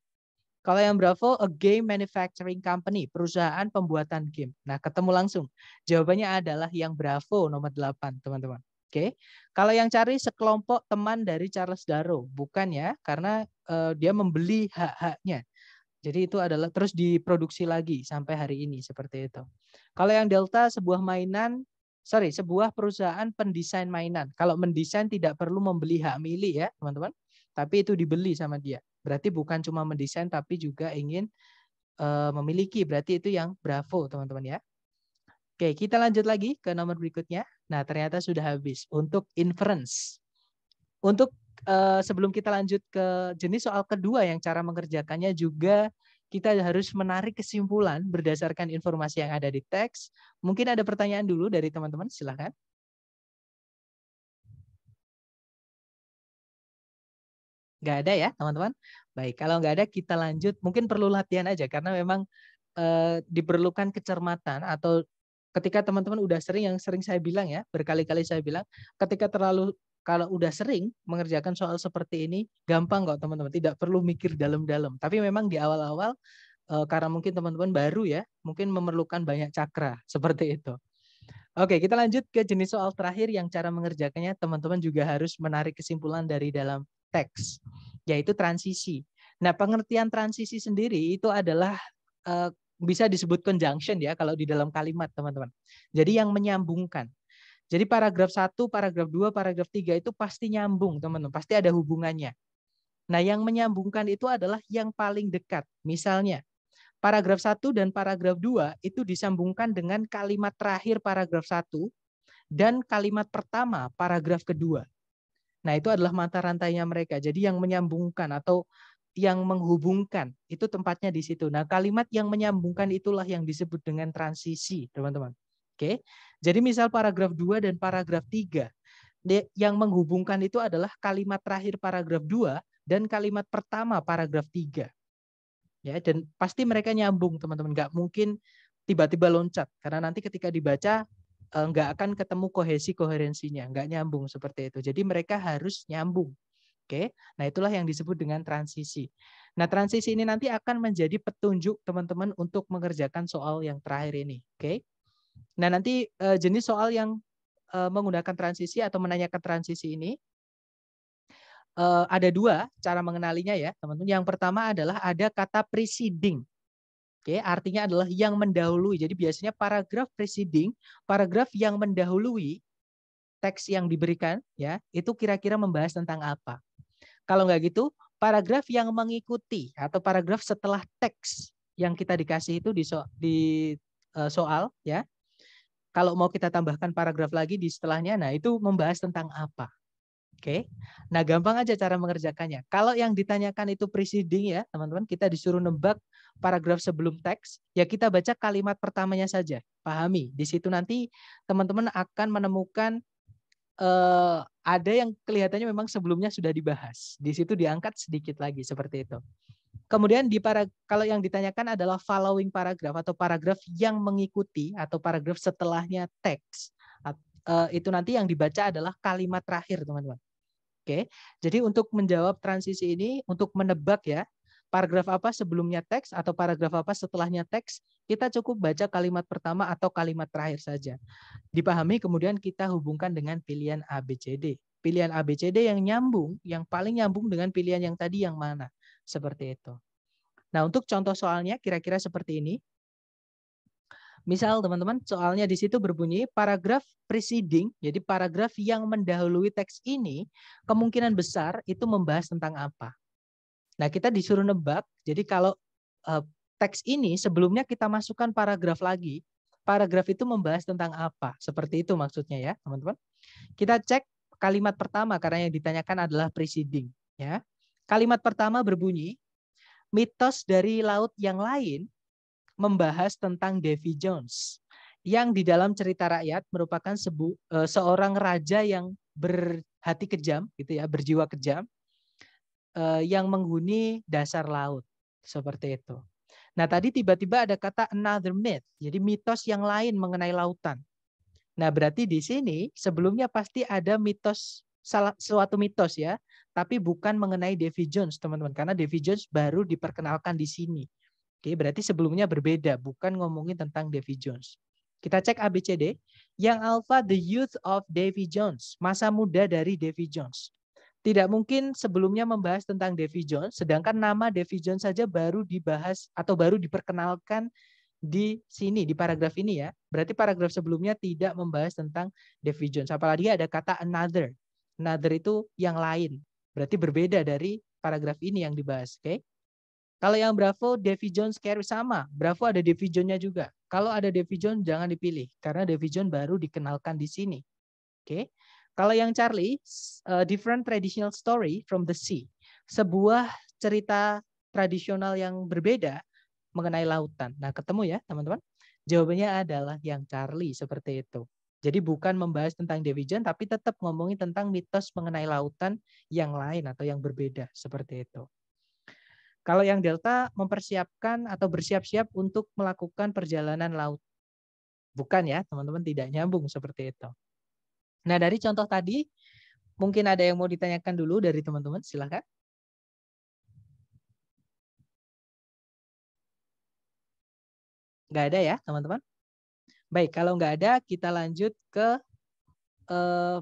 [SPEAKER 1] Kalau yang Bravo, a game manufacturing company, perusahaan pembuatan game. Nah, ketemu langsung. Jawabannya adalah yang Bravo nomor 8, teman-teman. Oke. Kalau yang cari sekelompok teman dari Charles Darrow, bukan ya, karena uh, dia membeli hak-haknya. Jadi itu adalah terus diproduksi lagi sampai hari ini seperti itu. Kalau yang Delta sebuah mainan, sorry, sebuah perusahaan pendesain mainan. Kalau mendesain tidak perlu membeli hak milik ya, teman-teman. Tapi itu dibeli sama dia. Berarti bukan cuma mendesain tapi juga ingin uh, memiliki. Berarti itu yang Bravo, teman-teman ya. Oke, kita lanjut lagi ke nomor berikutnya. Nah, ternyata sudah habis untuk inference. Untuk Eh, sebelum kita lanjut ke jenis soal kedua yang cara mengerjakannya juga kita harus menarik kesimpulan berdasarkan informasi yang ada di teks. Mungkin ada pertanyaan dulu dari teman-teman, silakan. Gak ada ya, teman-teman? Baik, kalau nggak ada kita lanjut. Mungkin perlu latihan aja, karena memang eh, diperlukan kecermatan atau ketika teman-teman udah sering yang sering saya bilang ya berkali-kali saya bilang ketika terlalu kalau udah sering mengerjakan soal seperti ini gampang kok teman-teman tidak perlu mikir dalam-dalam tapi memang di awal-awal eh, karena mungkin teman-teman baru ya mungkin memerlukan banyak cakra seperti itu Oke, kita lanjut ke jenis soal terakhir yang cara mengerjakannya teman-teman juga harus menarik kesimpulan dari dalam teks, yaitu transisi. Nah, pengertian transisi sendiri itu adalah eh, bisa disebut conjunction ya kalau di dalam kalimat, teman-teman. Jadi yang menyambungkan. Jadi paragraf 1, paragraf 2, paragraf 3 itu pasti nyambung, teman-teman. Pasti ada hubungannya. Nah, yang menyambungkan itu adalah yang paling dekat. Misalnya, paragraf 1 dan paragraf 2 itu disambungkan dengan kalimat terakhir paragraf 1 dan kalimat pertama paragraf kedua. Nah, itu adalah mata rantainya mereka. Jadi yang menyambungkan atau yang menghubungkan itu tempatnya di situ. Nah, kalimat yang menyambungkan itulah yang disebut dengan transisi, teman-teman. Oke. Jadi misal paragraf 2 dan paragraf 3 yang menghubungkan itu adalah kalimat terakhir paragraf 2 dan kalimat pertama paragraf 3. Ya, dan pasti mereka nyambung, teman-teman. Nggak mungkin tiba-tiba loncat karena nanti ketika dibaca eh, nggak akan ketemu kohesi koherensinya, nggak nyambung seperti itu. Jadi mereka harus nyambung. Oke, nah itulah yang disebut dengan transisi. Nah transisi ini nanti akan menjadi petunjuk teman-teman untuk mengerjakan soal yang terakhir ini. Oke, Nah, nanti uh, jenis soal yang uh, menggunakan transisi atau menanyakan transisi ini uh, ada dua cara mengenalinya ya, teman-teman. Yang pertama adalah ada kata preceding. Oke, okay, artinya adalah yang mendahului. Jadi biasanya paragraf preceding, paragraf yang mendahului teks yang diberikan ya, itu kira-kira membahas tentang apa. Kalau nggak gitu, paragraf yang mengikuti atau paragraf setelah teks yang kita dikasih itu di, so, di soal ya kalau mau kita tambahkan paragraf lagi di setelahnya, nah itu membahas tentang apa. Oke, okay? nah gampang aja cara mengerjakannya. Kalau yang ditanyakan itu preceding ya, teman-teman, kita disuruh nebak paragraf sebelum teks, ya kita baca kalimat pertamanya saja, pahami. Di situ nanti teman-teman akan menemukan eh, ada yang kelihatannya memang sebelumnya sudah dibahas. Di situ diangkat sedikit lagi seperti itu. Kemudian di para kalau yang ditanyakan adalah following paragraph atau paragraf yang mengikuti atau paragraf setelahnya teks. Eh, itu nanti yang dibaca adalah kalimat terakhir, teman-teman. Oke. Jadi untuk menjawab transisi ini untuk menebak ya, paragraf apa sebelumnya teks atau paragraf apa setelahnya teks, kita cukup baca kalimat pertama atau kalimat terakhir saja. Dipahami kemudian kita hubungkan dengan pilihan ABCD pilihan ABCD yang nyambung, yang paling nyambung dengan pilihan yang tadi yang mana. Seperti itu. Nah, untuk contoh soalnya kira-kira seperti ini. Misal teman-teman, soalnya di situ berbunyi paragraf preceding, jadi paragraf yang mendahului teks ini kemungkinan besar itu membahas tentang apa. Nah, kita disuruh nebak. Jadi kalau uh, teks ini sebelumnya kita masukkan paragraf lagi, paragraf itu membahas tentang apa. Seperti itu maksudnya ya, teman-teman. Kita cek kalimat pertama karena yang ditanyakan adalah preceding, ya. Kalimat pertama berbunyi, mitos dari laut yang lain membahas tentang Davy Jones yang di dalam cerita rakyat merupakan sebu, e, seorang raja yang berhati kejam gitu ya, berjiwa kejam e, yang menghuni dasar laut seperti itu. Nah, tadi tiba-tiba ada kata another myth. Jadi mitos yang lain mengenai lautan. Nah, berarti di sini sebelumnya pasti ada mitos salah suatu mitos ya tapi bukan mengenai Davy Jones, teman-teman. Karena Davy Jones baru diperkenalkan di sini. Oke, berarti sebelumnya berbeda, bukan ngomongin tentang Davy Jones. Kita cek ABCD. Yang alpha the youth of Davy Jones, masa muda dari Davy Jones. Tidak mungkin sebelumnya membahas tentang Davy Jones, sedangkan nama Davy Jones saja baru dibahas atau baru diperkenalkan di sini di paragraf ini ya. Berarti paragraf sebelumnya tidak membahas tentang Davy Jones. Apalagi ada kata another. Another itu yang lain. Berarti berbeda dari paragraf ini yang dibahas, oke? Okay? Kalau yang Bravo, Davy Jones, carry sama. Bravo ada Davy Jones-nya juga. Kalau ada Davy Jones, jangan dipilih. Karena Davy Jones baru dikenalkan di sini. Oke. Okay? Kalau yang Charlie, uh, different traditional story from the sea. Sebuah cerita tradisional yang berbeda mengenai lautan. Nah, ketemu ya, teman-teman. Jawabannya adalah yang Charlie seperti itu. Jadi bukan membahas tentang Dewi Jan, tapi tetap ngomongin tentang mitos mengenai lautan yang lain atau yang berbeda seperti itu. Kalau yang Delta mempersiapkan atau bersiap-siap untuk melakukan perjalanan laut. Bukan ya, teman-teman tidak nyambung seperti itu. Nah, dari contoh tadi, mungkin ada yang mau ditanyakan dulu dari teman-teman, silahkan. Nggak ada ya, teman-teman? Baik, kalau nggak ada, kita lanjut ke uh,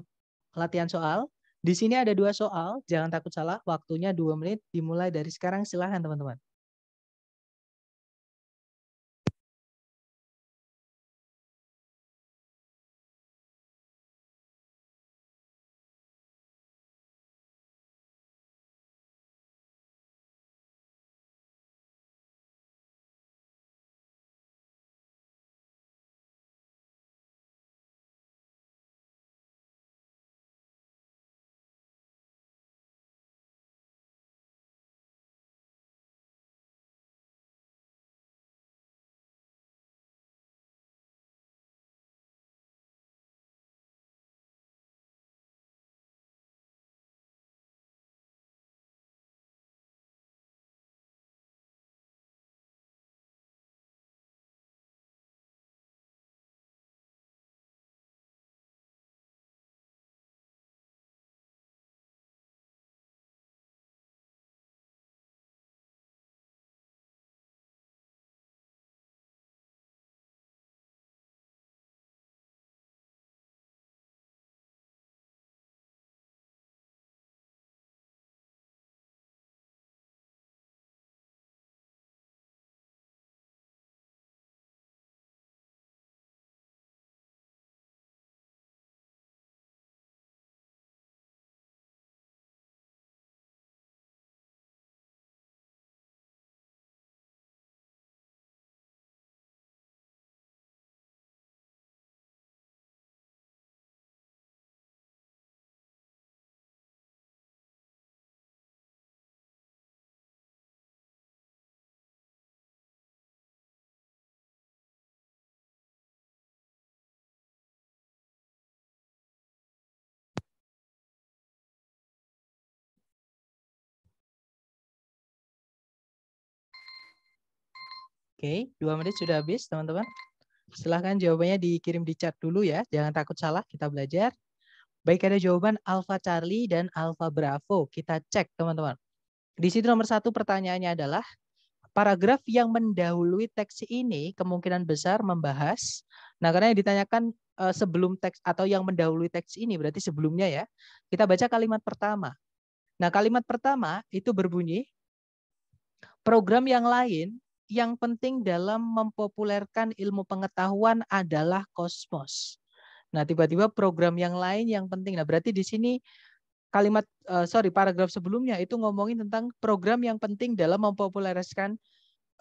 [SPEAKER 1] latihan soal. Di sini ada dua soal, jangan takut salah, waktunya dua menit, dimulai dari sekarang silahkan teman-teman. Oke, dua menit sudah habis, teman-teman. Silahkan jawabannya dikirim di chat dulu ya. Jangan takut salah, kita belajar. Baik, ada jawaban Alpha Charlie dan Alpha Bravo. Kita cek, teman-teman. Di situ nomor satu pertanyaannya adalah, paragraf yang mendahului teks ini kemungkinan besar membahas. Nah, karena yang ditanyakan eh, sebelum teks atau yang mendahului teks ini berarti sebelumnya ya. Kita baca kalimat pertama. Nah, kalimat pertama itu berbunyi program yang lain yang penting dalam mempopulerkan ilmu pengetahuan adalah kosmos. Nah, tiba-tiba program yang lain yang penting. Nah, berarti di sini kalimat uh, sorry paragraf sebelumnya itu ngomongin tentang program yang penting dalam mempopulerkan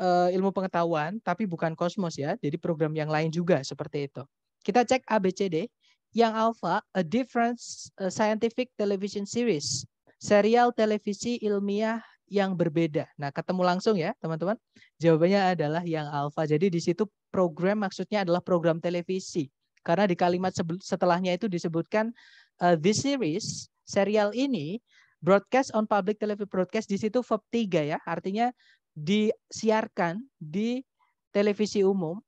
[SPEAKER 1] uh, ilmu pengetahuan, tapi bukan kosmos ya. Jadi program yang lain juga seperti itu. Kita cek ABCD. Yang alpha, a different eh, scientific television series serial televisi ilmiah yang berbeda. Nah, ketemu langsung ya, teman-teman. Jawabannya adalah yang alfa. Jadi di situ program maksudnya adalah program televisi. Karena di kalimat setelahnya itu disebutkan uh, this series, serial ini broadcast on public television broadcast di situ verb 3 ya. Artinya disiarkan di televisi umum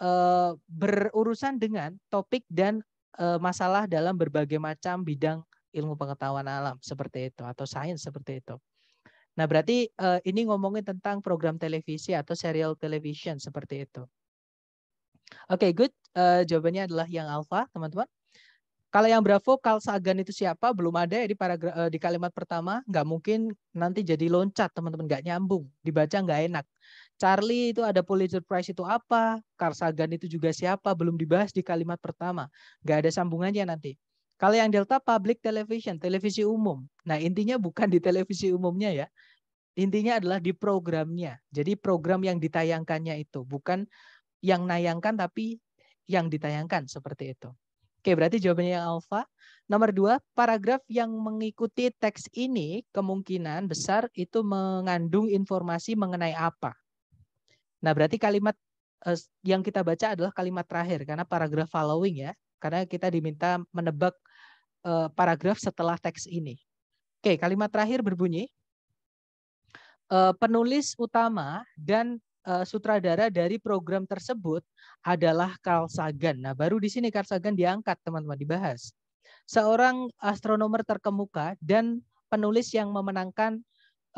[SPEAKER 1] uh, berurusan dengan topik dan uh, masalah dalam berbagai macam bidang ilmu pengetahuan alam seperti itu atau sains seperti itu. Nah, berarti uh, ini ngomongin tentang program televisi atau serial television seperti itu. Oke, okay, good. Uh, jawabannya adalah yang alfa, teman-teman. Kalau yang Bravo, Carl Sagan itu siapa? Belum ada ya di, paragraf, eh, di kalimat pertama. Nggak mungkin nanti jadi loncat, teman-teman. Nggak nyambung. Dibaca nggak enak. Charlie itu ada Pulitzer Prize itu apa? Carl Sagan itu juga siapa? Belum dibahas di kalimat pertama. Nggak ada sambungannya nanti. Kalau yang delta public television, televisi umum. Nah, intinya bukan di televisi umumnya ya. Intinya adalah di programnya. Jadi program yang ditayangkannya itu bukan yang nayangkan tapi yang ditayangkan seperti itu. Oke, berarti jawabannya yang alfa. Nomor dua, paragraf yang mengikuti teks ini kemungkinan besar itu mengandung informasi mengenai apa. Nah, berarti kalimat eh, yang kita baca adalah kalimat terakhir karena paragraf following ya. Karena kita diminta menebak uh, paragraf setelah teks ini. Oke, kalimat terakhir berbunyi Uh, penulis utama dan uh, sutradara dari program tersebut adalah Carl Sagan. Nah, baru di sini Carl Sagan diangkat, teman-teman dibahas. Seorang astronomer terkemuka dan penulis yang memenangkan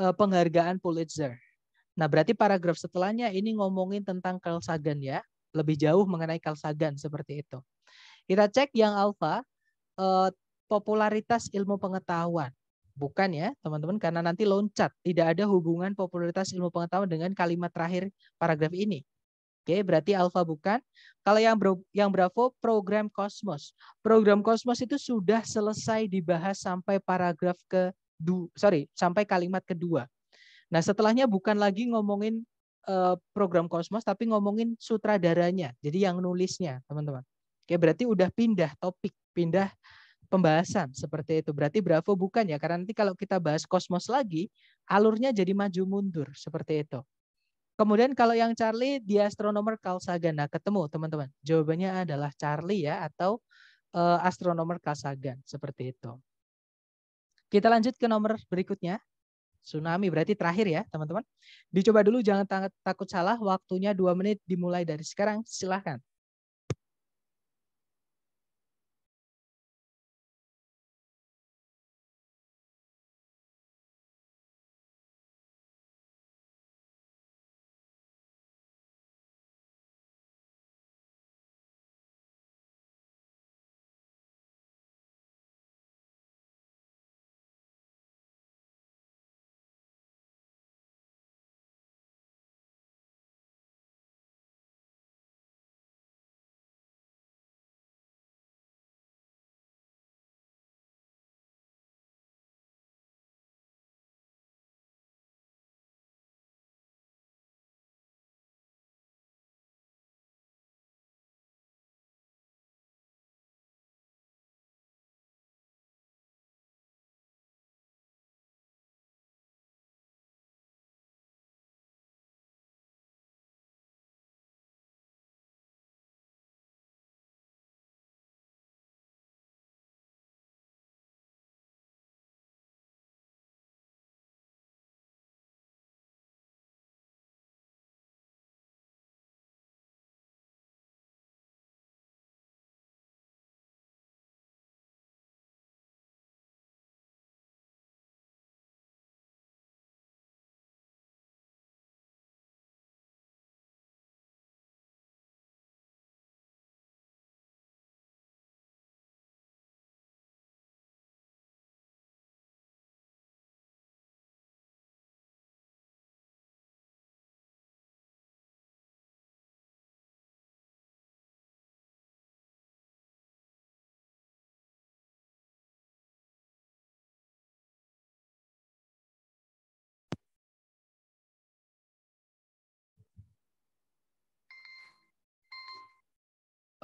[SPEAKER 1] uh, penghargaan Pulitzer. Nah, berarti paragraf setelahnya ini ngomongin tentang Carl Sagan ya, lebih jauh mengenai Carl Sagan seperti itu. Kita cek yang alfa, Uh, popularitas ilmu pengetahuan. Bukan ya, teman-teman, karena nanti loncat. Tidak ada hubungan popularitas ilmu pengetahuan dengan kalimat terakhir paragraf ini. Oke, berarti alfa bukan. Kalau yang bro, yang bravo program kosmos. Program kosmos itu sudah selesai dibahas sampai paragraf ke du, sorry, sampai kalimat kedua. Nah, setelahnya bukan lagi ngomongin uh, program kosmos tapi ngomongin sutradaranya. Jadi yang nulisnya, teman-teman. Oke, berarti udah pindah topik, pindah pembahasan seperti itu. Berarti Bravo bukan ya, karena nanti kalau kita bahas kosmos lagi, alurnya jadi maju mundur seperti itu. Kemudian kalau yang Charlie di astronomer Carl Sagan. Nah, ketemu teman-teman. Jawabannya adalah Charlie ya atau uh, astronomer Carl Sagan seperti itu. Kita lanjut ke nomor berikutnya. Tsunami berarti terakhir ya, teman-teman. Dicoba dulu jangan takut salah, waktunya dua menit dimulai dari sekarang. Silahkan.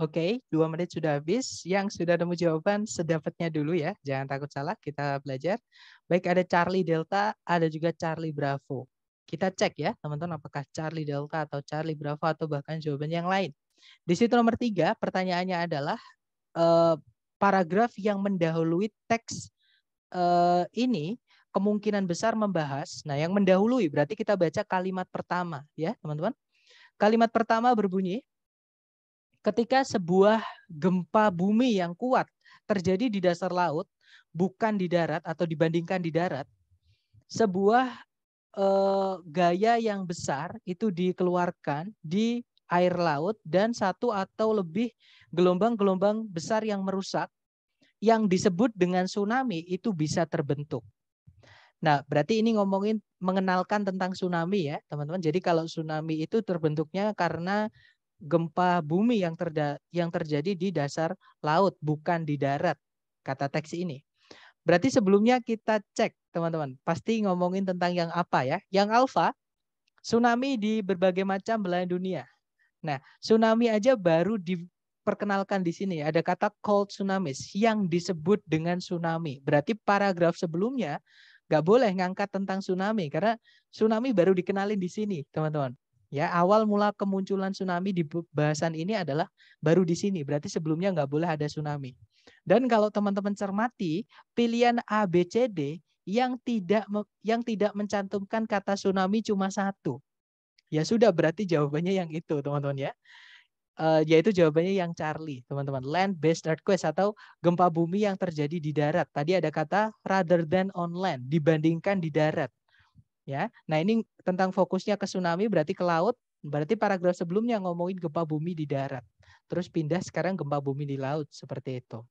[SPEAKER 1] Oke, okay, dua menit sudah habis. Yang sudah nemu jawaban, sedapatnya dulu ya. Jangan takut salah, kita belajar. Baik, ada Charlie Delta, ada juga Charlie Bravo. Kita cek ya, teman-teman, apakah Charlie Delta atau Charlie Bravo atau bahkan jawaban yang lain. Di situ nomor tiga, pertanyaannya adalah eh, paragraf yang mendahului teks eh, ini kemungkinan besar membahas. Nah, yang mendahului berarti kita baca kalimat pertama ya, teman-teman. Kalimat pertama berbunyi, Ketika sebuah gempa bumi yang kuat terjadi di dasar laut, bukan di darat atau dibandingkan di darat, sebuah eh, gaya yang besar itu dikeluarkan di air laut dan satu atau lebih gelombang-gelombang besar yang merusak yang disebut dengan tsunami itu bisa terbentuk. Nah, berarti ini ngomongin mengenalkan tentang tsunami ya, teman-teman. Jadi kalau tsunami itu terbentuknya karena gempa bumi yang, terda, yang terjadi di dasar laut, bukan di darat, kata teks ini. Berarti sebelumnya kita cek, teman-teman. Pasti ngomongin tentang yang apa ya. Yang alfa, tsunami di berbagai macam belahan dunia. Nah, tsunami aja baru diperkenalkan di sini. Ada kata cold tsunami yang disebut dengan tsunami. Berarti paragraf sebelumnya nggak boleh ngangkat tentang tsunami karena tsunami baru dikenalin di sini, teman-teman. Ya, awal mula kemunculan tsunami di bahasan ini adalah baru di sini. Berarti sebelumnya nggak boleh ada tsunami. Dan kalau teman-teman cermati, pilihan A, B, C, D yang tidak yang tidak mencantumkan kata tsunami cuma satu. Ya sudah, berarti jawabannya yang itu, teman-teman ya. Uh, yaitu jawabannya yang Charlie, teman-teman. Land based earthquake atau gempa bumi yang terjadi di darat. Tadi ada kata rather than on land, dibandingkan di darat ya. Nah, ini tentang fokusnya ke tsunami berarti ke laut, berarti paragraf sebelumnya ngomongin gempa bumi di darat. Terus pindah sekarang gempa bumi di laut seperti itu.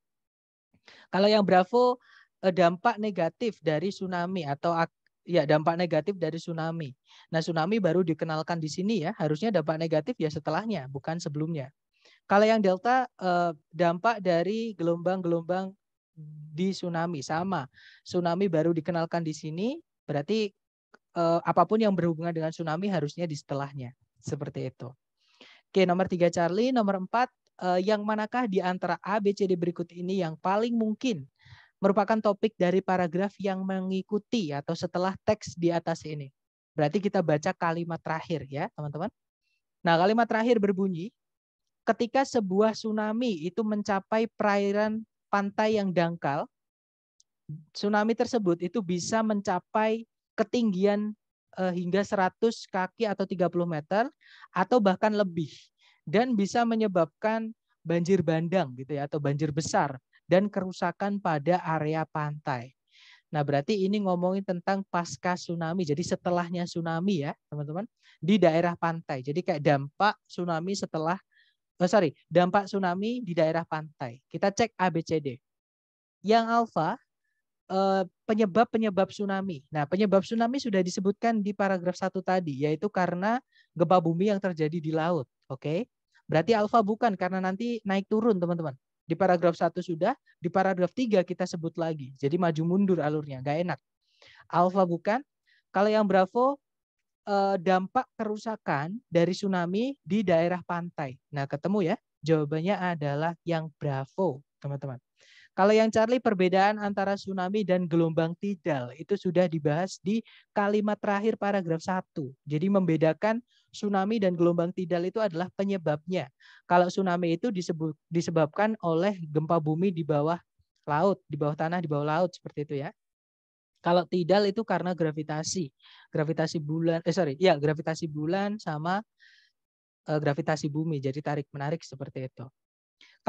[SPEAKER 1] Kalau yang Bravo eh, dampak negatif dari tsunami atau ya dampak negatif dari tsunami. Nah, tsunami baru dikenalkan di sini ya, harusnya dampak negatif ya setelahnya, bukan sebelumnya. Kalau yang delta eh, dampak dari gelombang-gelombang di tsunami sama. Tsunami baru dikenalkan di sini, berarti uh, apapun yang berhubungan dengan tsunami harusnya di setelahnya. Seperti itu. Oke, nomor tiga Charlie. Nomor empat, uh, yang manakah di antara A, B, C, D berikut ini yang paling mungkin merupakan topik dari paragraf yang mengikuti atau setelah teks di atas ini. Berarti kita baca kalimat terakhir ya, teman-teman. Nah, kalimat terakhir berbunyi, ketika sebuah tsunami itu mencapai perairan pantai yang dangkal, tsunami tersebut itu bisa mencapai ketinggian eh, hingga 100 kaki atau 30 meter atau bahkan lebih dan bisa menyebabkan banjir bandang gitu ya atau banjir besar dan kerusakan pada area pantai. Nah, berarti ini ngomongin tentang pasca tsunami. Jadi setelahnya tsunami ya, teman-teman, di daerah pantai. Jadi kayak dampak tsunami setelah oh sorry, dampak tsunami di daerah pantai. Kita cek ABCD. Yang alfa Eh, penyebab-penyebab tsunami. Nah, penyebab tsunami sudah disebutkan di paragraf satu tadi, yaitu karena gempa bumi yang terjadi di laut. Oke, berarti alfa bukan karena nanti naik turun, teman-teman. Di paragraf satu sudah, di paragraf tiga kita sebut lagi. Jadi maju mundur alurnya, nggak enak. Alfa bukan. Kalau yang bravo, eh, dampak kerusakan dari tsunami di daerah pantai. Nah, ketemu ya. Jawabannya adalah yang bravo, teman-teman. Kalau yang Charlie perbedaan antara tsunami dan gelombang tidal itu sudah dibahas di kalimat terakhir paragraf 1. Jadi membedakan tsunami dan gelombang tidal itu adalah penyebabnya. Kalau tsunami itu disebut, disebabkan oleh gempa bumi di bawah laut, di bawah tanah, di bawah laut seperti itu ya. Kalau tidal itu karena gravitasi. Gravitasi bulan eh sorry, ya gravitasi bulan sama eh, gravitasi bumi. Jadi tarik menarik seperti itu.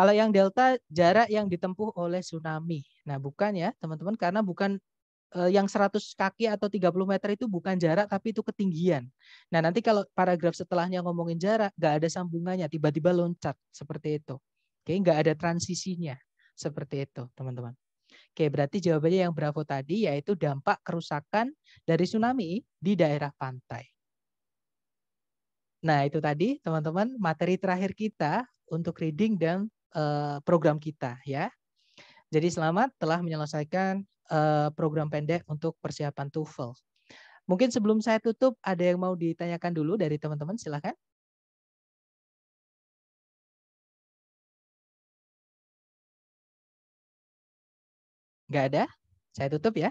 [SPEAKER 1] Kalau yang delta jarak yang ditempuh oleh tsunami. Nah, bukan ya, teman-teman karena bukan eh, yang 100 kaki atau 30 meter itu bukan jarak tapi itu ketinggian. Nah, nanti kalau paragraf setelahnya ngomongin jarak, nggak ada sambungannya, tiba-tiba loncat seperti itu. Oke, nggak ada transisinya seperti itu, teman-teman. Oke, berarti jawabannya yang Bravo tadi yaitu dampak kerusakan dari tsunami di daerah pantai. Nah, itu tadi teman-teman materi terakhir kita untuk reading dan Eh, program kita ya. Jadi selamat telah menyelesaikan eh, program pendek untuk persiapan TOEFL. Mungkin sebelum saya tutup ada yang mau ditanyakan dulu dari teman-teman silakan. Gak ada? Saya tutup ya.